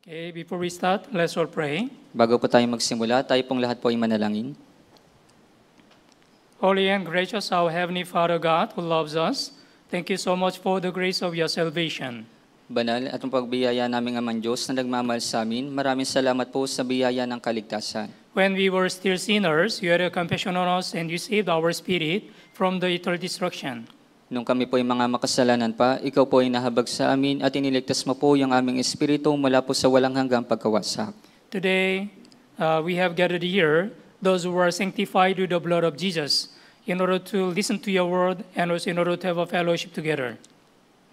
Okay, before we start, let's all pray. Bago po tayo magsimula, tayo pong lahat po ay manalangin. Holy and gracious our Heavenly Father God who loves us, thank you so much for the grace of your salvation. Banal at ang pagbiyaya naming Amang Diyos na nagmamahal sa amin, maraming salamat po sa biyaya ng kaligtasan. When we were still sinners, you had a compassion on us and you saved our spirit from the eternal destruction. Nung kami po ay mga makasalanan pa, ikaw po ay nahabag sa amin at iniligtas mo po yung aming espiritu mula po sa walang hanggang pagkawasak. Today, uh, we have gathered here those who are sanctified through the blood of Jesus in order to listen to your word and also in order to have a fellowship together.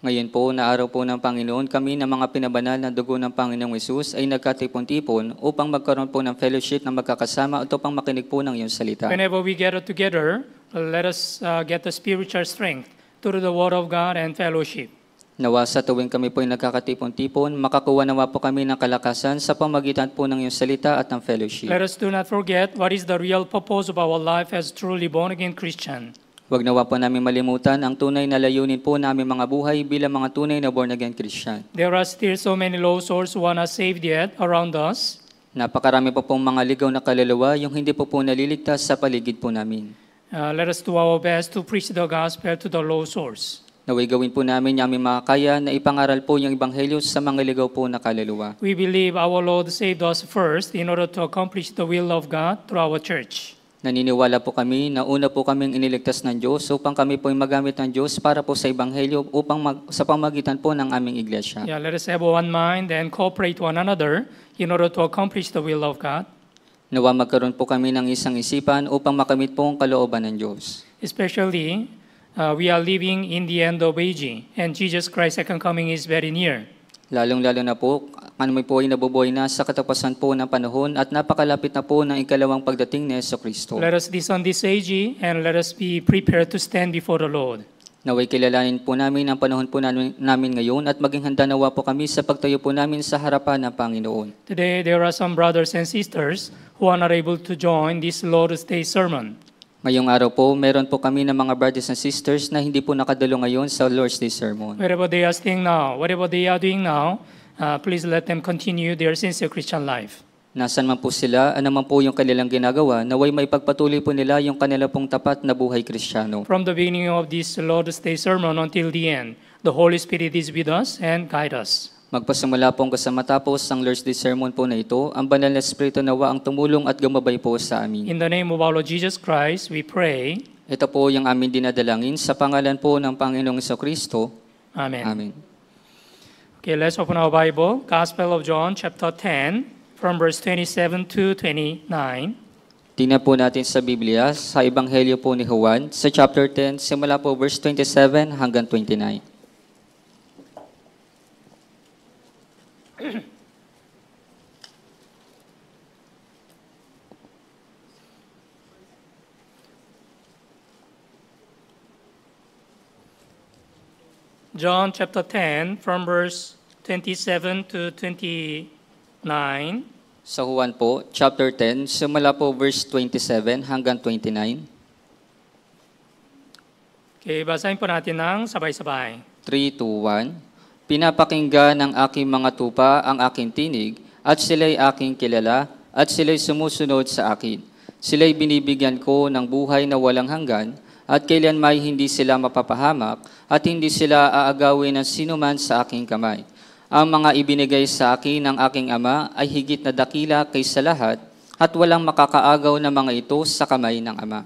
Ngayon po, na araw po ng Panginoon, kami na mga pinabanal na dugo ng Panginoong Yesus ay nagkatipon-tipon upang magkaroon po ng fellowship na magkakasama at upang makinig po ng iyong salita. Whenever we gather together, let us uh, get the spiritual strength through the Word of God and fellowship. Nawa sa tuwing kami po ay nagkakatipon-tipon, makakuha nawa po kami ng kalakasan sa pamagitan po ng iyong salita at ng fellowship. Let us do not forget what is the real purpose of our life as truly born-again Christian. Huwag nawa po namin malimutan ang tunay na layunin po namin mga buhay bilang mga tunay na born-again Christian. There are still so many low souls who are not saved yet around us. Napakarami po pong mga ligaw na kaluluwa yung hindi po po naliligtas sa paligid po namin. Uh, let us do our best to preach the gospel to the low source. Naway gawin po namin yung aming mga kaya na ipangaral po yung Ebanghelyo sa mga ligaw po na kaluluwa. We believe our Lord saved us first in order to accomplish the will of God through our church. Naniniwala po kami na una po kaming iniligtas ng Diyos upang kami po magamit ng Diyos para po sa Ebanghelyo upang mag, sa pamagitan po ng aming iglesia. Yeah, let us have one mind and cooperate one another in order to accomplish the will of God. Nawa magkaroon po kami ng isang isipan upang makamit po ang kalooban ng Diyos. Especially, uh, we are living in the end of age and Jesus Christ's second coming is very near. Lalong-lalo na po, ano may po ay nabubuhay na sa katapusan po ng panahon at napakalapit na po ng ikalawang pagdating ni Yeso Kristo. Let us this on this age and let us be prepared to stand before the Lord. Naway kilalanin po namin ang panahon po namin ngayon at maging handa nawa po kami sa pagtayo po namin sa harapan ng Panginoon. Today, there are some brothers and sisters who are not able to join this Lord's Day sermon. Ngayong araw po, meron po kami ng mga brothers and sisters na hindi po nakadalo ngayon sa Lord's Day sermon. Whatever they are staying now, whatever they are doing now, uh, please let them continue their sincere Christian life. Nasaan man po sila, ano man po yung kanilang ginagawa, naway maipagpatuloy po nila yung kanila pong tapat na buhay kristyano. From the beginning of this Lord's Day sermon until the end, the Holy Spirit is with us and guide us. Magpasimula po hanggang sa matapos ang Lord's Day sermon po na ito, ang banal na Espiritu nawa ang tumulong at gumabay po sa amin. In the name of our Lord Jesus Christ, we pray. Ito po yung aming dinadalangin sa pangalan po ng Panginoong Iso Kristo. Amen. Amen. Okay, let's open our Bible, Gospel of John, chapter 10. from verse 27 to 29. Tingnan po natin sa Biblia, sa Ebanghelyo po ni Juan, sa chapter 10, simula po verse 27 hanggang 29. John chapter 10 from verse 27 to 29. 9. Sa Juan po, chapter 10, simula po verse 27 hanggang 29. Okay, basahin po natin ng sabay-sabay. 3 to 1. Pinapakinggan ng aking mga tupa ang aking tinig, at sila'y aking kilala, at sila'y sumusunod sa akin. Sila'y binibigyan ko ng buhay na walang hanggan, at kailan hindi sila mapapahamak, at hindi sila aagawin ng sinuman sa aking kamay ang mga ibinigay sa akin ng aking ama ay higit na dakila kaysa lahat at walang makakaagaw na mga ito sa kamay ng ama.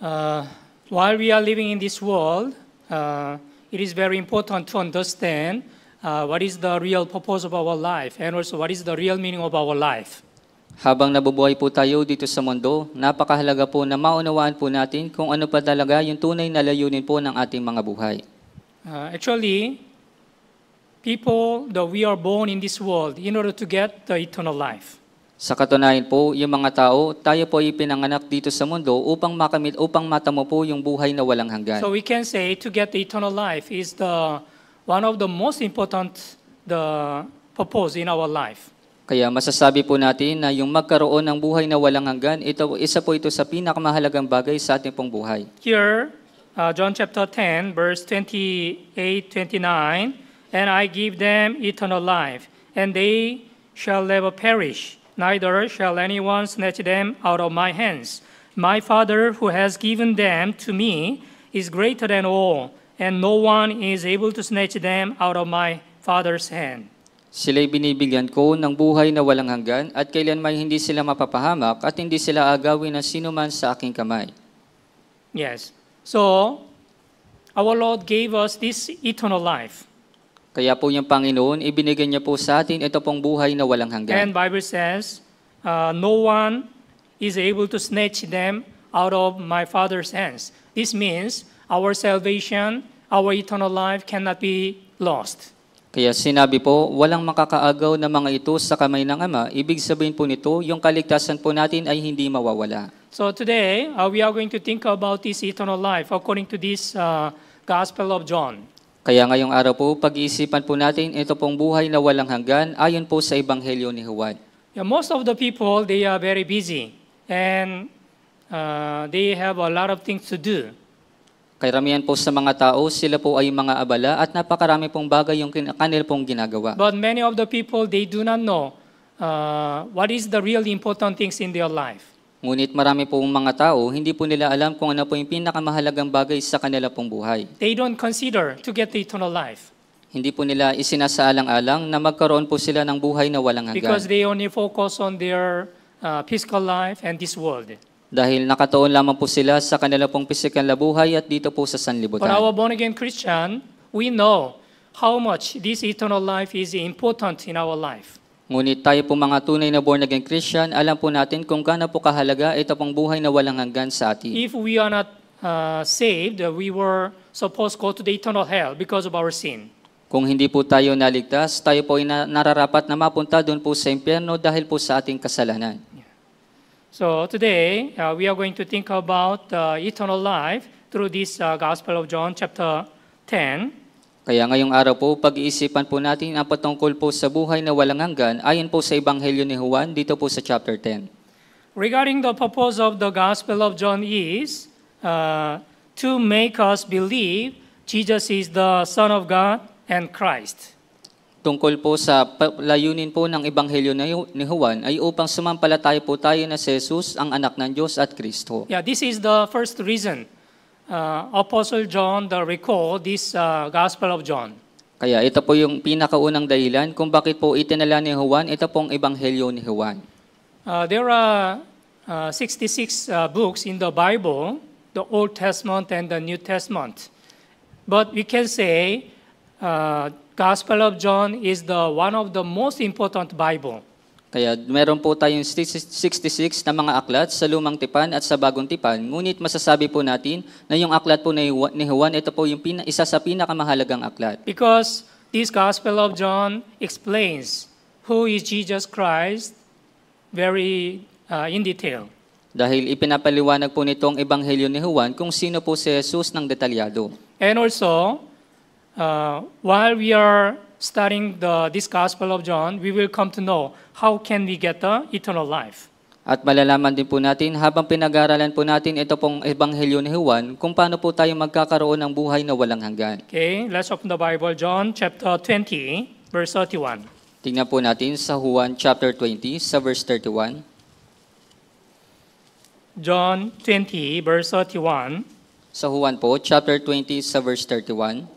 Uh, while we are living in this world, uh, it is very important to understand uh, what is the real purpose of our life and also what is the real meaning of our life. Habang nabubuhay po tayo dito sa mundo, napakahalaga po na maunawaan po natin kung ano pa talaga yung tunay na layunin po ng ating mga buhay. Uh, actually, people that we are born in this world in order to get the eternal life. Sa katunayan po, yung mga tao, tayo po ay pinanganak dito sa mundo upang makamit upang matamo po yung buhay na walang hanggan. So we can say to get the eternal life is the one of the most important the purpose in our life. Kaya masasabi po natin na yung magkaroon ng buhay na walang hanggan, ito isa po ito sa pinakamahalagang bagay sa ating pong buhay. Here, uh, John chapter 10 verse 28-29 and I give them eternal life, and they shall never perish, neither shall anyone snatch them out of my hands. My Father, who has given them to me, is greater than all, and no one is able to snatch them out of my Father's hand. Sila'y binibigyan ko ng buhay na walang hanggan at kailanman hindi sila mapapahamak at hindi sila agawin ng sino man sa aking kamay. Yes. So, our Lord gave us this eternal life. Kaya po yung Panginoon, ibinigay niya po sa atin ito pong buhay na walang hanggan. And Bible says, uh, no one is able to snatch them out of my Father's hands. This means our salvation, our eternal life cannot be lost. Kaya sinabi po, walang makakaagaw na mga ito sa kamay ng Ama. Ibig sabihin po nito, yung kaligtasan po natin ay hindi mawawala. So today, uh, we are going to think about this eternal life according to this uh, Gospel of John. Kaya ngayong araw po, pag-iisipan po natin ito pong buhay na walang hanggan ayon po sa Ebanghelyo ni Juan. Yeah, most of the people, they are very busy and uh, they have a lot of things to do. Kairamihan po sa mga tao, sila po ay mga abala at napakarami pong bagay yung kanil pong ginagawa. But many of the people, they do not know uh, what is the really important things in their life. Ngunit marami pong mga tao, hindi po nila alam kung ano po yung pinakamahalagang bagay sa kanila pong buhay. They don't consider to get the eternal life. Hindi po nila isinasaalang-alang na magkaroon po sila ng buhay na walang hanggan. Because they only focus on their uh, physical life and this world. Dahil nakatuon lamang po sila sa kanila pong physical na buhay at dito po sa sanlibutan. For our born-again Christian, we know how much this eternal life is important in our life. Ngunit tayo po mga tunay na born again Christian, alam po natin kung gaano po kahalaga ito pang buhay na walang hanggan sa atin. If we are not uh, saved, uh, we were supposed to go to the eternal hell because of our sin. Kung hindi po tayo naligtas, tayo po ay nararapat na mapunta doon po sa impyerno dahil po sa ating kasalanan. So today, uh, we are going to think about uh, eternal life through this uh, Gospel of John chapter 10. Kaya ngayong araw po, pag-iisipan po natin ang patungkol po sa buhay na walang hanggan ayon po sa Ebanghelyo ni Juan dito po sa chapter 10. Regarding the purpose of the Gospel of John is uh, to make us believe Jesus is the Son of God and Christ. Tungkol po sa layunin po ng Ebanghelyo ni Juan ay upang sumampalataya po tayo na si Jesus, ang anak ng Diyos at Kristo. Yeah, this is the first reason uh, Apostle John the record this uh, Gospel of John. Kaya ito po yung pinakaunang dahilan kung bakit po itinala ni Juan ito pong ebanghelyo ni Juan. Uh, there are uh, 66 uh, books in the Bible, the Old Testament and the New Testament. But we can say uh, Gospel of John is the one of the most important Bible. Kaya meron po tayong 66 na mga aklat sa Lumang Tipan at sa Bagong Tipan. Ngunit masasabi po natin na yung aklat po ni Juan, ito po yung pina, isa sa pinakamahalagang aklat. Because this Gospel of John explains who is Jesus Christ very uh, in detail. Dahil ipinapaliwanag po nitong Ebanghelyo ni Juan kung sino po si Jesus ng detalyado. And also, uh, while we are studying the, this Gospel of John, we will come to know how can we get the eternal life. At malalaman din po natin habang pinag-aralan po natin ito pong Ebanghelyo ni Juan kung paano po tayo magkakaroon ng buhay na walang hanggan. Okay, let's open the Bible, John chapter 20, verse 31. Tingnan po natin sa Juan chapter 20 sa verse 31. John 20 verse 31. Sa Juan po, chapter 20 sa verse 31.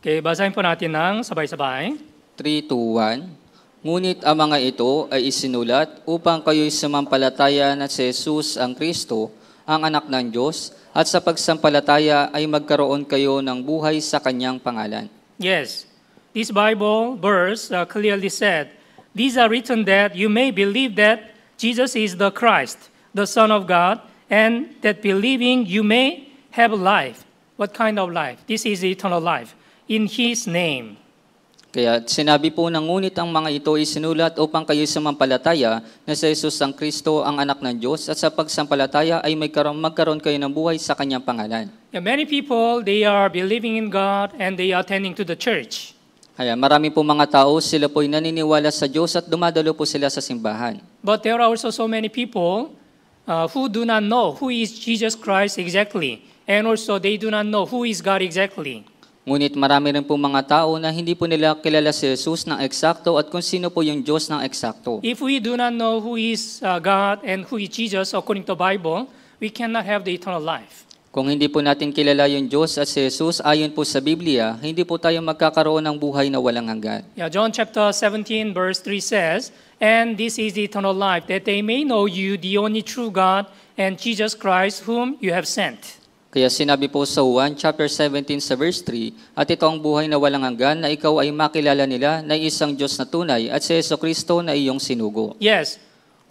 Okay, basahin po natin ng sabay-sabay. 3 2, 1. Ngunit ang mga ito ay isinulat upang kayo'y sumampalataya na si Jesus ang Kristo, ang anak ng Diyos, at sa pagsampalataya ay magkaroon kayo ng buhay sa kanyang pangalan. Yes. This Bible verse uh, clearly said, These are written that you may believe that Jesus is the Christ, the Son of God, and that believing you may have life. What kind of life? This is eternal life in His name. Kaya sinabi po na ngunit ang mga ito ay sinulat upang kayo sumampalataya na sa Jesus ang Kristo ang anak ng Diyos at sa pagsampalataya ay may karoon, magkaroon kayo ng buhay sa kanyang pangalan. Yeah, many people, they are believing in God and they are attending to the church. Kaya marami po mga tao, sila po ay naniniwala sa Diyos at dumadalo po sila sa simbahan. But there are also so many people uh, who do not know who is Jesus Christ exactly and also they do not know who is God exactly. Ngunit marami rin po mga tao na hindi po nila kilala si Jesus ng eksakto at kung sino po yung Diyos ng eksakto. If we do not know who is uh, God and who is Jesus according to the Bible, we cannot have the eternal life. Kung hindi po natin kilala yung Diyos at si Jesus ayon po sa Biblia, hindi po tayo magkakaroon ng buhay na walang hanggan. Yeah, John chapter 17 verse 3 says, "And this is the eternal life, that they may know you, the only true God, and Jesus Christ whom you have sent." Kaya sinabi po sa 1 chapter 17 sa verse 3, At ito ang buhay na walang hanggan na ikaw ay makilala nila na isang Diyos na tunay at si Yeso Kristo na iyong sinugo. Yes,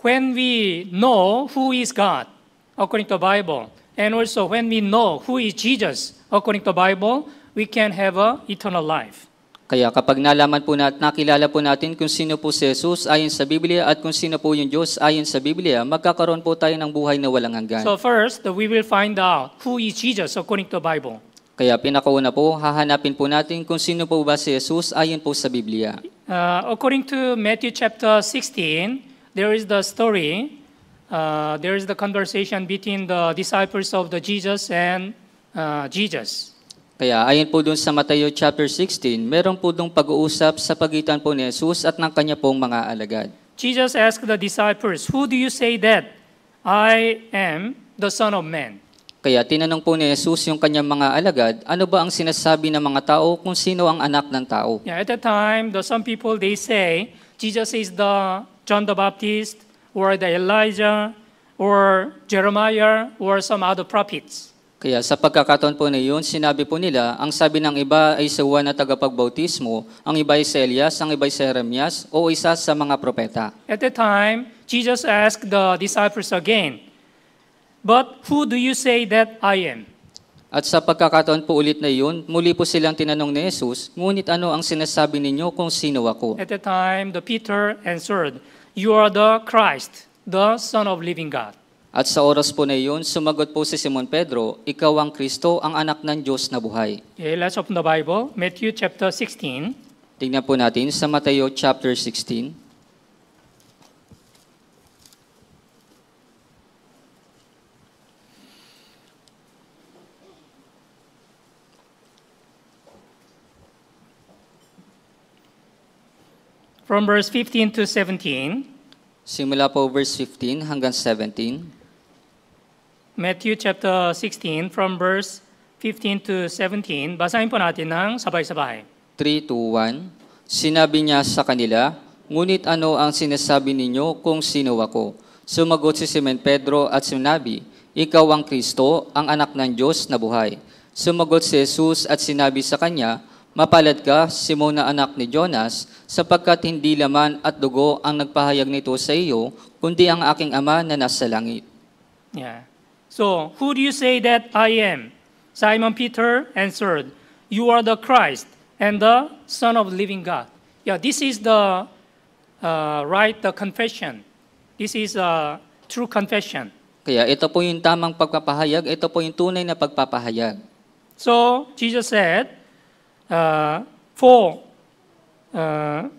when we know who is God according to Bible, and also when we know who is Jesus according to Bible, we can have a eternal life. Kaya kapag nalaman po natin, nakilala po natin kung sino po si Jesus ayon sa Biblia at kung sino po yung Diyos ayon sa Biblia, magkakaroon po tayo ng buhay na walang hanggan. So first, we will find out who is Jesus according to the Bible. Kaya pinakauna po, hahanapin po natin kung sino po ba si Jesus ayon po sa Biblia. Uh, according to Matthew chapter 16, there is the story, uh, there is the conversation between the disciples of the Jesus and uh, Jesus. Kaya ayon po doon sa Mateo chapter 16, meron po dong pag-uusap sa pagitan po ni Jesus at ng kanya pong mga alagad. Jesus asked the disciples, Who do you say that I am the Son of Man? Kaya tinanong po ni Jesus yung kanyang mga alagad, ano ba ang sinasabi ng mga tao kung sino ang anak ng tao? Yeah, at the time, the, some people they say, Jesus is the John the Baptist or the Elijah or Jeremiah or some other prophets. Kaya sa pagkakataon po na yun, sinabi po nila, ang sabi ng iba ay si Juan na tagapagbautismo, ang iba ay si Elias, ang iba ay si Jeremias, o isa sa mga propeta. At the time, Jesus asked the disciples again, But who do you say that I am? At sa pagkakataon po ulit na yun, muli po silang tinanong ni Jesus, ngunit ano ang sinasabi ninyo kung sino ako? At the time, the Peter answered, You are the Christ, the Son of living God. At sa oras po na iyon, sumagot po si Simon Pedro, Ikaw ang Kristo, ang anak ng Diyos na buhay. Okay, let's open the Bible, Matthew chapter 16. Tingnan po natin sa Mateo chapter 16. From verse 15 to 17. Simula po verse 15 hanggang 17. Matthew chapter 16 from verse 15 to 17. Basahin po natin ng sabay-sabay. 3 to 1. Sinabi niya sa kanila, Ngunit ano ang sinasabi ninyo kung sino ako? Sumagot si Simon Pedro at sinabi, Ikaw ang Kristo, ang anak ng Diyos na buhay. Sumagot si Jesus at sinabi sa kanya, Mapalad ka, Simon na anak ni Jonas, sapagkat hindi laman at dugo ang nagpahayag nito sa iyo, kundi ang aking ama na nasa langit. Yeah. So who do you say that I am? Simon Peter answered, You are the Christ and the Son of the living God. Yeah, this is the uh, right the confession. This is a true confession. Kaya ito po yung tamang pagpapahayag, ito po yung tunay na pagpapahayag. So Jesus said, uh, for uh,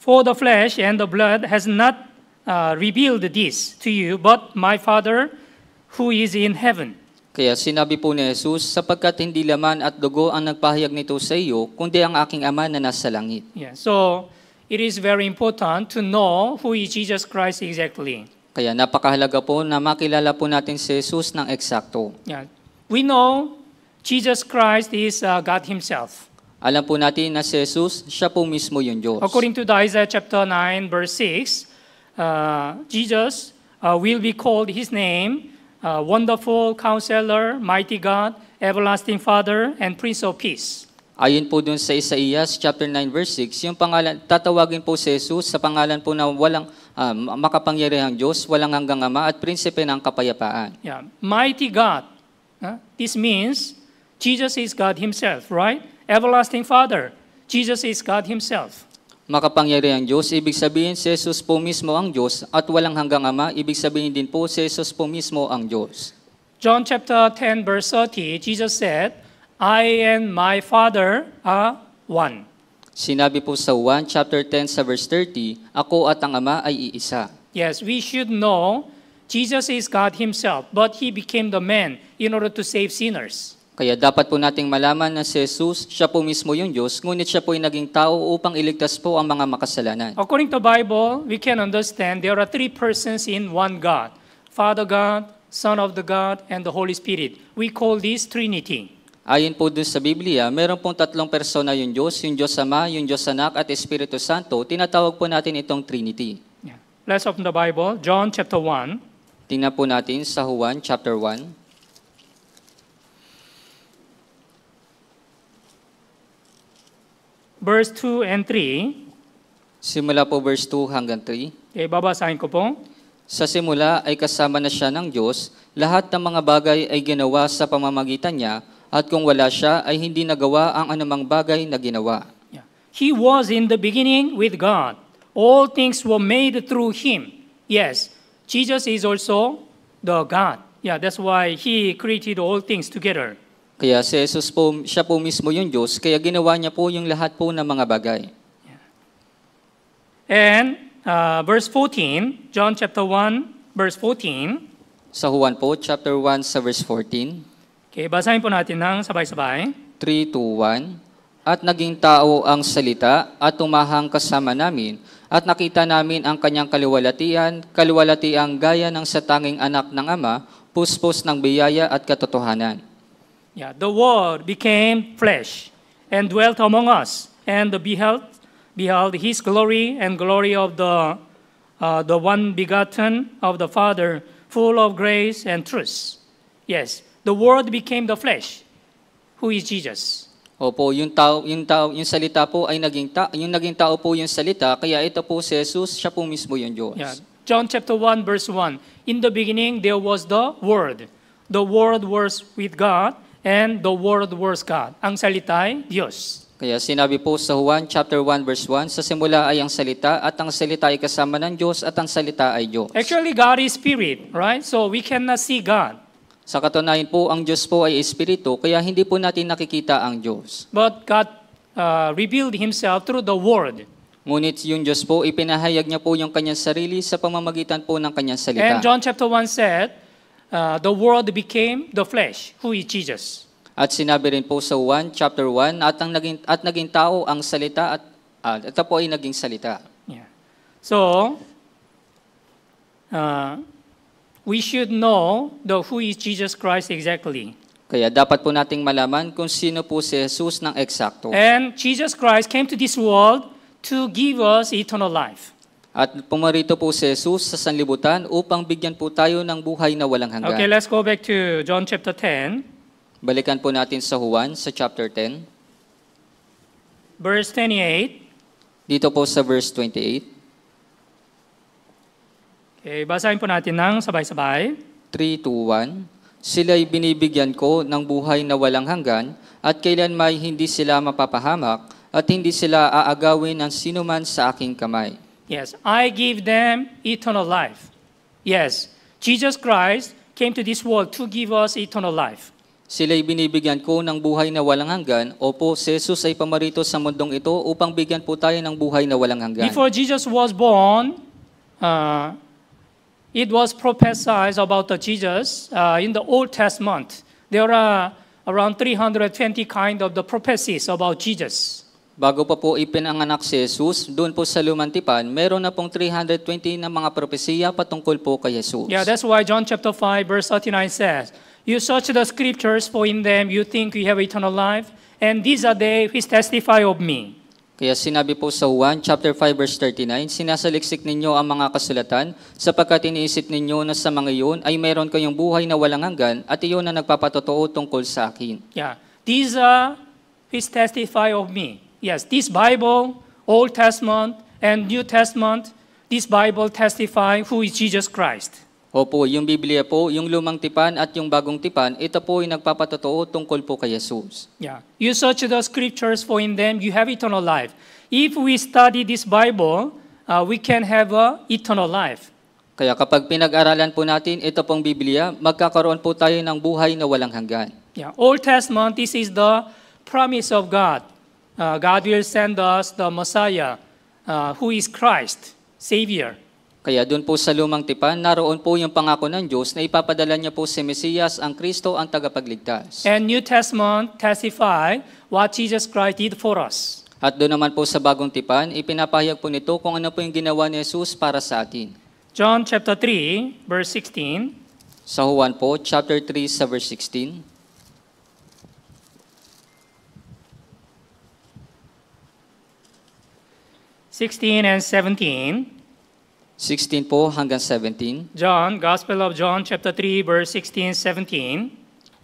for the flesh and the blood has not Uh, revealed this to you, but my Father who is in heaven. Kaya sinabi po ni Jesus, sapagkat hindi laman at dugo ang nagpahayag nito sa iyo, kundi ang aking Ama na nasa langit. Yeah, so, it is very important to know who is Jesus Christ exactly. Kaya napakahalaga po na makilala po natin si Jesus ng eksakto. Yeah. We know Jesus Christ is uh, God Himself. Alam po natin na si Jesus, siya po mismo yung Diyos. According to Isaiah chapter 9 verse 6, Uh, Jesus uh, will be called his name, uh, Wonderful Counselor, Mighty God, Everlasting Father, and Prince of Peace. Ayon po dun sa Isaías chapter 9 verse 6, yung pangalan tatawagin po si Jesus sa pangalan po na walang uh, makapangyarihang Diyos, walang hanggang Ama at prinsipe ng kapayapaan. Yeah, mighty God. Huh? This means Jesus is God himself, right? Everlasting Father. Jesus is God himself. makapangyari ang Diyos, ibig sabihin si Jesus po mismo ang Diyos at walang hanggang Ama, ibig sabihin din po si Jesus po mismo ang Diyos. John chapter 10 verse 30, Jesus said, I and my Father are one. Sinabi po sa 1 chapter 10 sa verse 30, ako at ang Ama ay iisa. Yes, we should know Jesus is God himself, but he became the man in order to save sinners. Kaya dapat po nating malaman na si Jesus, siya po mismo yung Diyos, ngunit siya po ay naging tao upang iligtas po ang mga makasalanan. According to Bible, we can understand there are three persons in one God. Father God, Son of the God, and the Holy Spirit. We call this Trinity. Ayon po dun sa Biblia, meron pong tatlong persona yung Diyos, yung Diyos Ama, yung Diyos Anak, at Espiritu Santo. Tinatawag po natin itong Trinity. Yeah. Let's open the Bible, John chapter 1. Tingnan po natin sa Juan chapter 1. verse 2 and 3. Simula po verse 2 hanggang 3. Okay, eh, babasahin ko po. Sa simula ay kasama na siya ng Diyos, lahat ng mga bagay ay ginawa sa pamamagitan niya, at kung wala siya ay hindi nagawa ang anumang bagay na ginawa. He was in the beginning with God. All things were made through Him. Yes, Jesus is also the God. Yeah, that's why He created all things together. Kaya si Jesus po, siya po mismo yung Diyos, kaya ginawa niya po yung lahat po ng mga bagay. And uh, verse 14, John chapter 1, verse 14. Sa Juan po, chapter 1 sa verse 14. Okay, basahin po natin ng sabay-sabay. 3 to 1. At naging tao ang salita at tumahang kasama namin at nakita namin ang kanyang kaliwalatian, kaluwalatiang gaya ng sa tanging anak ng Ama, puspos ng biyaya at katotohanan. Yeah, the Word became flesh and dwelt among us, and beheld, beheld his glory and glory of the, uh, the one begotten of the Father, full of grace and truth. Yes, the Word became the flesh. Who is Jesus? Opo, yung tao, yung tao, yung salita po ay naging tao, yung naging tao po yung salita, kaya ito po si Jesus, siya po mismo yung Diyos. Yeah. John chapter 1 verse 1. In the beginning there was the word. The word was with God and the Word was God. Ang salita ay Diyos. Kaya sinabi po sa Juan chapter 1 verse 1, sa simula ay ang salita at ang salita ay kasama ng Diyos at ang salita ay Diyos. Actually, God is spirit, right? So we cannot see God. Sa katunayan po, ang Diyos po ay espiritu, kaya hindi po natin nakikita ang Diyos. But God uh, revealed himself through the word. Ngunit yung Diyos po, ipinahayag niya po yung kanyang sarili sa pamamagitan po ng kanyang salita. And John chapter 1 said, uh, the world became the flesh, who is Jesus. At sinabi rin po sa 1 chapter 1 at ang naging at naging tao ang salita at uh, ito po ay naging salita. Yeah. So uh, we should know the who is Jesus Christ exactly. Kaya dapat po nating malaman kung sino po si Jesus ng eksakto. And Jesus Christ came to this world to give us eternal life. At pumarito po si Jesus sa sanlibutan upang bigyan po tayo ng buhay na walang hanggan. Okay, let's go back to John chapter 10. Balikan po natin sa Juan sa chapter 10. Verse 28. Dito po sa verse 28. Okay, basahin po natin ng sabay-sabay. 3 to 1. Sila'y binibigyan ko ng buhay na walang hanggan at kailanmay hindi sila mapapahamak at hindi sila aagawin ng sinuman sa aking kamay. Yes, I give them eternal life. Yes, Jesus Christ came to this world to give us eternal life. Sila'y binibigyan ko ng buhay na walang hanggan. Opo, si Jesus ay pamarito sa mundong ito upang bigyan po tayo ng buhay na walang hanggan. Before Jesus was born, uh, it was prophesied about Jesus uh, in the Old Testament. There are around 320 kind of the prophecies about Jesus. Bago pa po ipinanganak si Jesus, doon po sa Lumantipan, meron na pong 320 na mga propesiya patungkol po kay Jesus. Yeah, that's why John chapter 5 verse 39 says, You search the scriptures, for in them you think you have eternal life, and these are they which testify of me. Kaya sinabi po sa 1 chapter 5 verse 39, sinasaliksik ninyo ang mga kasulatan sapagkat iniisip ninyo na sa mga iyon ay mayroon kayong buhay na walang hanggan at iyon na nagpapatotoo tungkol sa akin. Yeah. These are which testify of me yes, this Bible, Old Testament, and New Testament, this Bible testify who is Jesus Christ. Opo, yung Biblia po, yung lumang tipan at yung bagong tipan, ito po yung nagpapatotoo tungkol po kay Jesus. Yeah. You search the scriptures for in them, you have eternal life. If we study this Bible, uh, we can have a eternal life. Kaya kapag pinag-aralan po natin ito pong Biblia, magkakaroon po tayo ng buhay na walang hanggan. Yeah, Old Testament, this is the promise of God uh, God will send us the Messiah, uh, who is Christ, Savior. Kaya doon po sa lumang tipan, naroon po yung pangako ng Diyos na ipapadala niya po si Mesiyas, ang Kristo, ang tagapagligtas. And New Testament testify what Jesus Christ did for us. At doon naman po sa bagong tipan, ipinapahayag po nito kung ano po yung ginawa ni Jesus para sa atin. John chapter 3 verse 16. Sa Juan po chapter 3 sa verse 16. 16 and 17. 16 po hanggang 17. John, Gospel of John, chapter 3, verse 16, 17.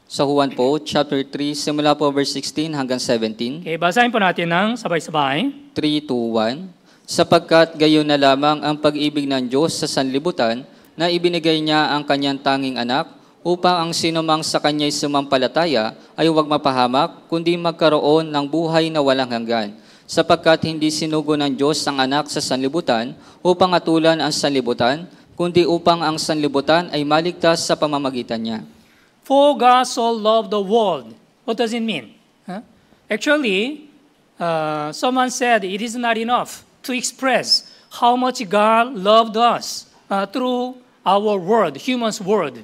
Sa Juan po, chapter 3, simula po verse 16 hanggang 17. Okay, basahin po natin ng sabay-sabay. 3 to 1. Sapagkat gayon na lamang ang pag-ibig ng Diyos sa sanlibutan na ibinigay niya ang kanyang tanging anak upang ang sinumang sa kanya'y sumampalataya ay huwag mapahamak, kundi magkaroon ng buhay na walang hanggan sapagkat hindi sinugo ng Diyos ang anak sa sanlibutan upang atulan ang sanlibutan, kundi upang ang sanlibutan ay maligtas sa pamamagitan niya. For God so loved the world. What does it mean? Huh? Actually, uh, someone said it is not enough to express how much God loved us uh, through our world, human's world.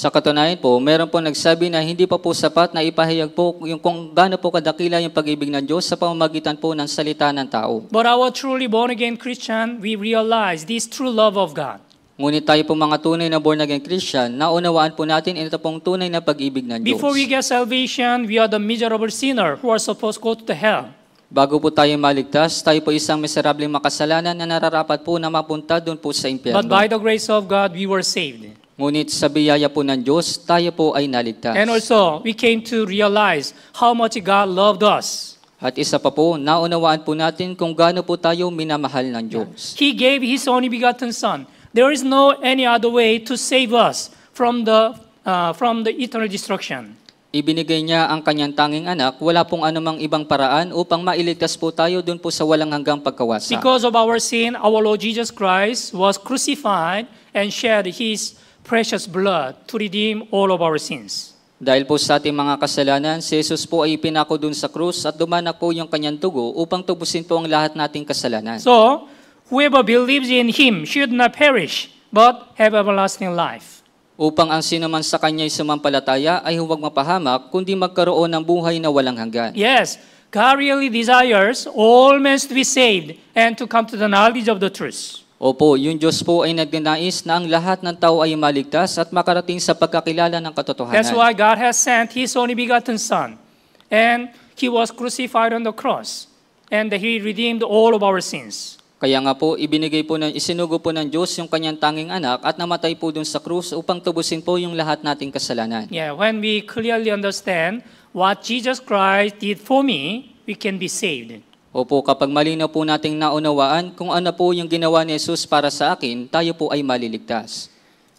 Sa katunayan po, meron po nagsabi na hindi pa po sapat na ipahayag po yung kung gaano po kadakila yung pag-ibig ng Diyos sa pamamagitan po ng salita ng tao. But our truly born-again Christian, we realize this true love of God. Ngunit tayo po mga tunay na born-again Christian, naunawaan po natin ito pong tunay na pag-ibig ng Diyos. Before we get salvation, we are the miserable sinner who are supposed to go to the hell. Bago po tayo maligtas, tayo po isang miserableng makasalanan na nararapat po na mapunta doon po sa impyerno. But by the grace of God, we were saved. Ngunit sa biyaya po ng Diyos, tayo po ay naligtas. And also, we came to realize how much God loved us. At isa pa po, naunawaan po natin kung gaano po tayo minamahal ng Diyos. He gave His only begotten Son. There is no any other way to save us from the uh, from the eternal destruction. Ibinigay niya ang kanyang tanging anak, wala pong anumang ibang paraan upang mailigtas po tayo dun po sa walang hanggang pagkawasa. Because of our sin, our Lord Jesus Christ was crucified and shed his precious blood to redeem all of our sins. Dahil po sa ating mga kasalanan, si Jesus po ay pinako dun sa krus at dumanak po yung kanyang tugo upang tubusin po ang lahat nating kasalanan. So, whoever believes in Him should not perish, but have everlasting life. Upang ang sino man sa kanya ay sumampalataya ay huwag mapahamak, kundi magkaroon ng buhay na walang hanggan. Yes, God really desires all men to be saved and to come to the knowledge of the truth. Opo, yung Diyos po ay nagnanais na ang lahat ng tao ay maligtas at makarating sa pagkakilala ng katotohanan. That's why God has sent His only begotten Son. And He was crucified on the cross. And He redeemed all of our sins. Kaya nga po, ibinigay po ng, isinugo po ng Diyos yung kanyang tanging anak at namatay po dun sa krus upang tubusin po yung lahat nating kasalanan. Yeah, when we clearly understand what Jesus Christ did for me, we can be saved. Opo, kapag malinaw po nating naunawaan kung ano po yung ginawa ni Jesus para sa akin, tayo po ay maliligtas.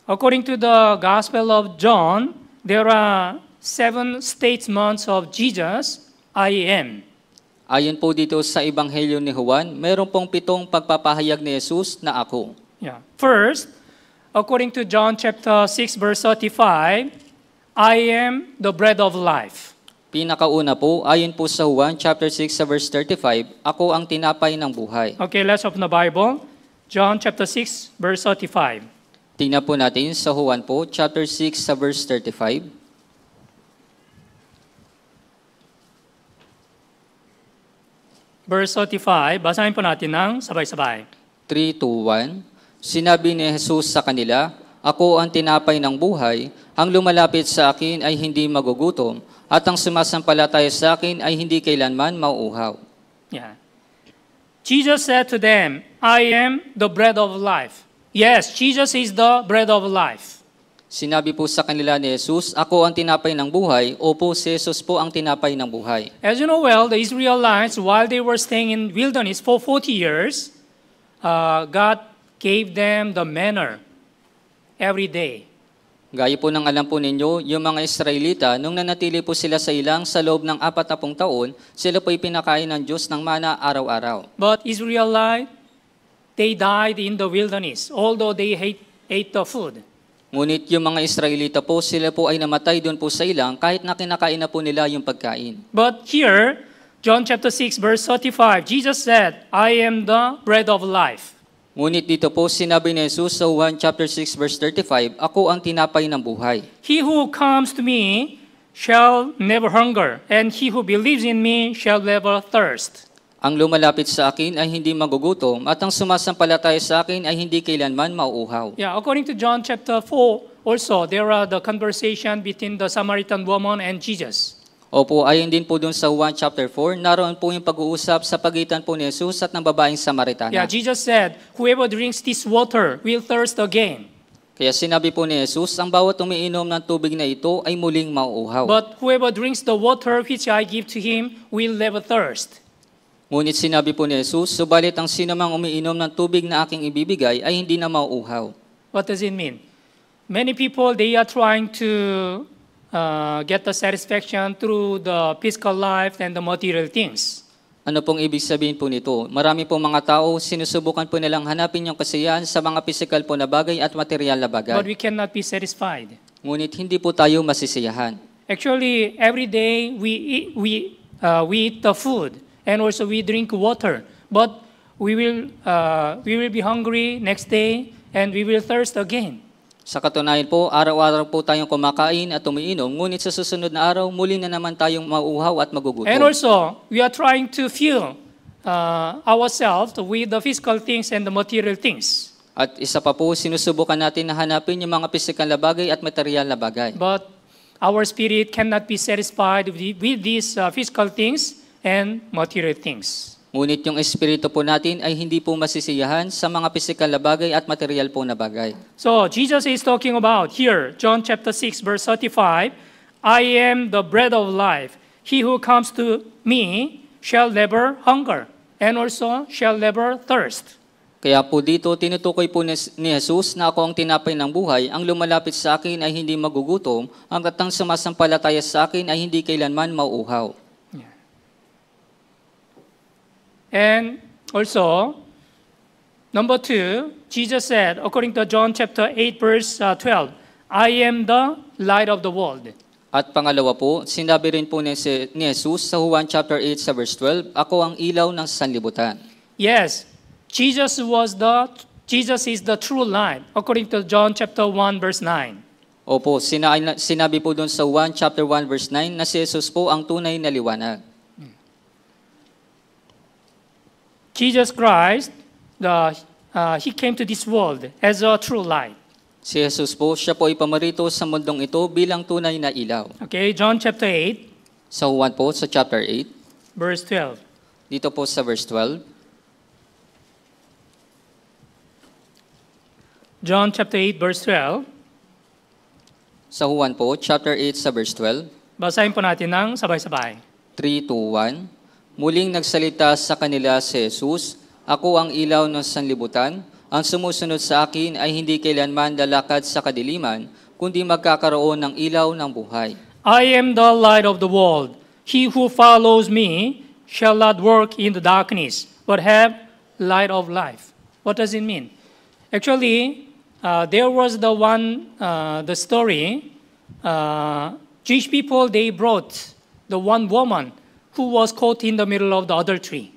According to the Gospel of John, there are seven statements of Jesus, I am. Ayon po dito sa Ebanghelyo ni Juan, meron pong pitong pagpapahayag ni Jesus na ako. Yeah. First, according to John chapter 6 verse 35, I am the bread of life. Pinakauna po, ayon po sa Juan chapter 6 verse 35, ako ang tinapay ng buhay. Okay, let's open the Bible. John chapter 6 verse 35. Tingnan po natin sa Juan po chapter 6 sa verse 35. Verse 35, basahin po natin ng sabay-sabay. 3 to 1. Sinabi ni Jesus sa kanila, ako ang tinapay ng buhay, ang lumalapit sa akin ay hindi magugutom, at ang sumasampalataya sa akin ay hindi kailanman mauuhaw. Yeah. Jesus said to them, I am the bread of life. Yes, Jesus is the bread of life. Sinabi po sa kanila ni Jesus, Ako ang tinapay ng buhay. Opo, si Jesus po ang tinapay ng buhay. As you know well, the Israelites, while they were staying in wilderness for 40 years, uh, God gave them the manner every day. Gaya po ng alam po ninyo, yung mga Israelita, nung nanatili po sila sa ilang sa loob ng apat taon, sila po'y pinakain ng Diyos ng mana araw-araw. But Israelite, they died in the wilderness, although they hate, ate the food. Ngunit yung mga Israelita po, sila po ay namatay doon po sa ilang kahit na kinakain na po nila yung pagkain. But here, John chapter 6 verse 35, Jesus said, I am the bread of life. Ngunit dito po sinabi ni Jesus sa Juan chapter 6 verse 35, Ako ang tinapay ng buhay. He who comes to me shall never hunger, and he who believes in me shall never thirst. Ang lumalapit sa akin ay hindi magugutom, at ang sumasampalataya sa akin ay hindi kailanman mauuhaw. Yeah, according to John chapter 4, also there are the conversation between the Samaritan woman and Jesus. Opo, ayon din po dun sa 1 chapter 4, naroon po yung pag-uusap sa pagitan po ni Jesus at ng babaeng Samaritana. Yeah, Jesus said, whoever drinks this water will thirst again. Kaya sinabi po ni Jesus, ang bawat umiinom ng tubig na ito ay muling mauuhaw. But whoever drinks the water which I give to him will never thirst. Ngunit sinabi po ni Jesus, subalit ang sinamang umiinom ng tubig na aking ibibigay ay hindi na mauuhaw. What does it mean? Many people, they are trying to uh, get the satisfaction through the physical life and the material things. Ano pong ibig sabihin po nito? Marami pong mga tao, sinusubukan po nilang hanapin yung kasiyahan sa mga physical po na bagay at material na bagay. But we cannot be satisfied. Ngunit hindi po tayo masisiyahan. Actually, every day we eat, we, uh, we eat the food and also we drink water. But we will, uh, we will be hungry next day and we will thirst again. Sa katunayan po, araw-araw po tayong kumakain at umiinom, ngunit sa susunod na araw, muli na naman tayong mauuhaw at magugutom. And also, we are trying to fill uh, ourselves with the physical things and the material things. At isa pa po, sinusubukan natin na hanapin yung mga physical na bagay at material na bagay. But our spirit cannot be satisfied with these uh, physical things and material things. Ngunit yung espiritu po natin ay hindi po masisiyahan sa mga physical na bagay at material po na bagay. So, Jesus is talking about here, John chapter 6 verse 35, I am the bread of life. He who comes to me shall never hunger and also shall never thirst. Kaya po dito tinutukoy po ni Jesus na ako ang tinapay ng buhay, ang lumalapit sa akin ay hindi magugutom, ang katang sumasampalataya sa akin ay hindi kailanman mauuhaw. And also, number two, Jesus said, according to John chapter 8, verse 12, uh, I am the light of the world. At pangalawa po, sinabi rin po ni, si, Jesus sa Juan chapter 8 sa verse 12, ako ang ilaw ng sanlibutan. Yes, Jesus was the Jesus is the true light according to John chapter 1 verse 9. Opo, sina, sinabi po doon sa 1 chapter 1 verse 9 na si Jesus po ang tunay na liwanag. Jesus Christ, the, uh, He came to this world as a true light. Si Jesus po, siya po ay pamarito sa mundong ito bilang tunay na ilaw. Okay, John chapter 8. Sa so, Juan po, sa chapter 8. Verse 12. Dito po sa verse 12. John chapter 8 verse 12. Sa Juan po, chapter 8 sa verse 12. Basahin po natin ng sabay-sabay. 3 to 1. Muling nagsalita sa kanila si Jesus, Ako ang ilaw ng sanlibutan. Ang sumusunod sa akin ay hindi kailanman lalakad sa kadiliman, kundi magkakaroon ng ilaw ng buhay. I am the light of the world. He who follows me shall not walk in the darkness, but have light of life. What does it mean? Actually, uh, there was the one, uh, the story, uh, Jewish people, they brought the one woman who was caught in the middle of the adultery.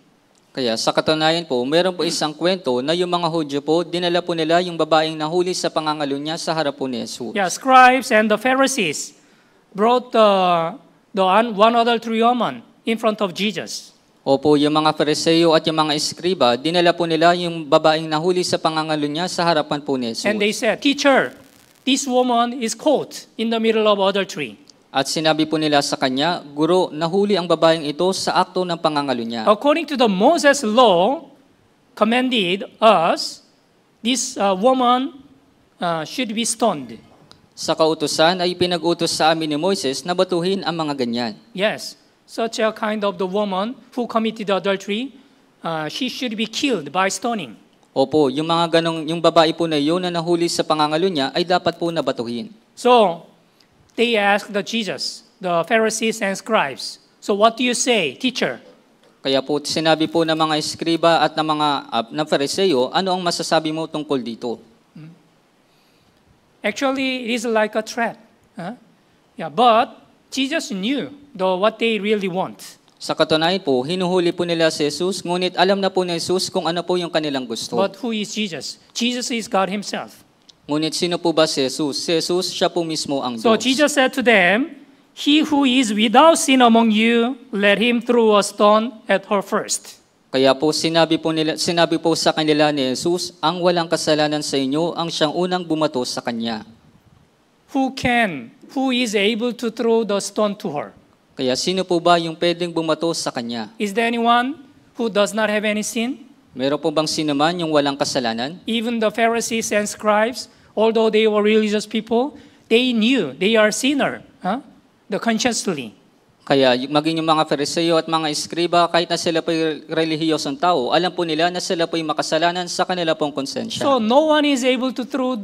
Kaya sa katunayan po, meron po isang kwento na yung mga Hudyo po, dinala po nila yung babaeng nahuli sa pangangalo niya sa harap po ni Jesus. Yeah, scribes and the Pharisees brought the, uh, the un- one adultery woman in front of Jesus. Opo, yung mga Fariseo at yung mga Eskriba, dinala po nila yung babaeng nahuli sa pangangalo niya sa harapan po ni Jesus. And they said, Teacher, this woman is caught in the middle of adultery. At sinabi po nila sa kanya, Guru, nahuli ang babaeng ito sa akto ng pangangalo niya. According to the Moses law, commanded us, this uh, woman uh, should be stoned. Sa kautusan ay pinag-utos sa amin ni Moses na batuhin ang mga ganyan. Yes, such a kind of the woman who committed adultery, uh, she should be killed by stoning. Opo, yung mga ganong, yung babae po na yun na nahuli sa pangangalo niya ay dapat po nabatuhin. So, they asked the Jesus, the Pharisees and scribes, So what do you say, teacher? Kaya po sinabi po ng mga eskriba at ng mga uh, ng Fariseo, ano ang masasabi mo tungkol dito? Hmm. Actually, it is like a trap. Huh? Yeah, but Jesus knew though what they really want. Sa katunayan po, hinuhuli po nila si Jesus, ngunit alam na po ni Jesus kung ano po yung kanilang gusto. But who is Jesus? Jesus is God himself. Ngunit sino po ba si Jesus? Si Jesus, siya po mismo ang Diyos. So Jesus said to them, He who is without sin among you, let him throw a stone at her first. Kaya po sinabi po, nila, sinabi po sa kanila ni Jesus, ang walang kasalanan sa inyo ang siyang unang bumato sa kanya. Who can, who is able to throw the stone to her? Kaya sino po ba yung pwedeng bumato sa kanya? Is there anyone who does not have any sin? Meron po bang sinuman yung walang kasalanan? Even the Pharisees and scribes, although they were religious people, they knew they are sinner, huh? the consciously. Kaya maging yung mga Fariseo at mga Eskriba, kahit na sila po'y relihiyosong tao, alam po nila na sila po'y makasalanan sa kanila pong konsensya. So no one is able to throw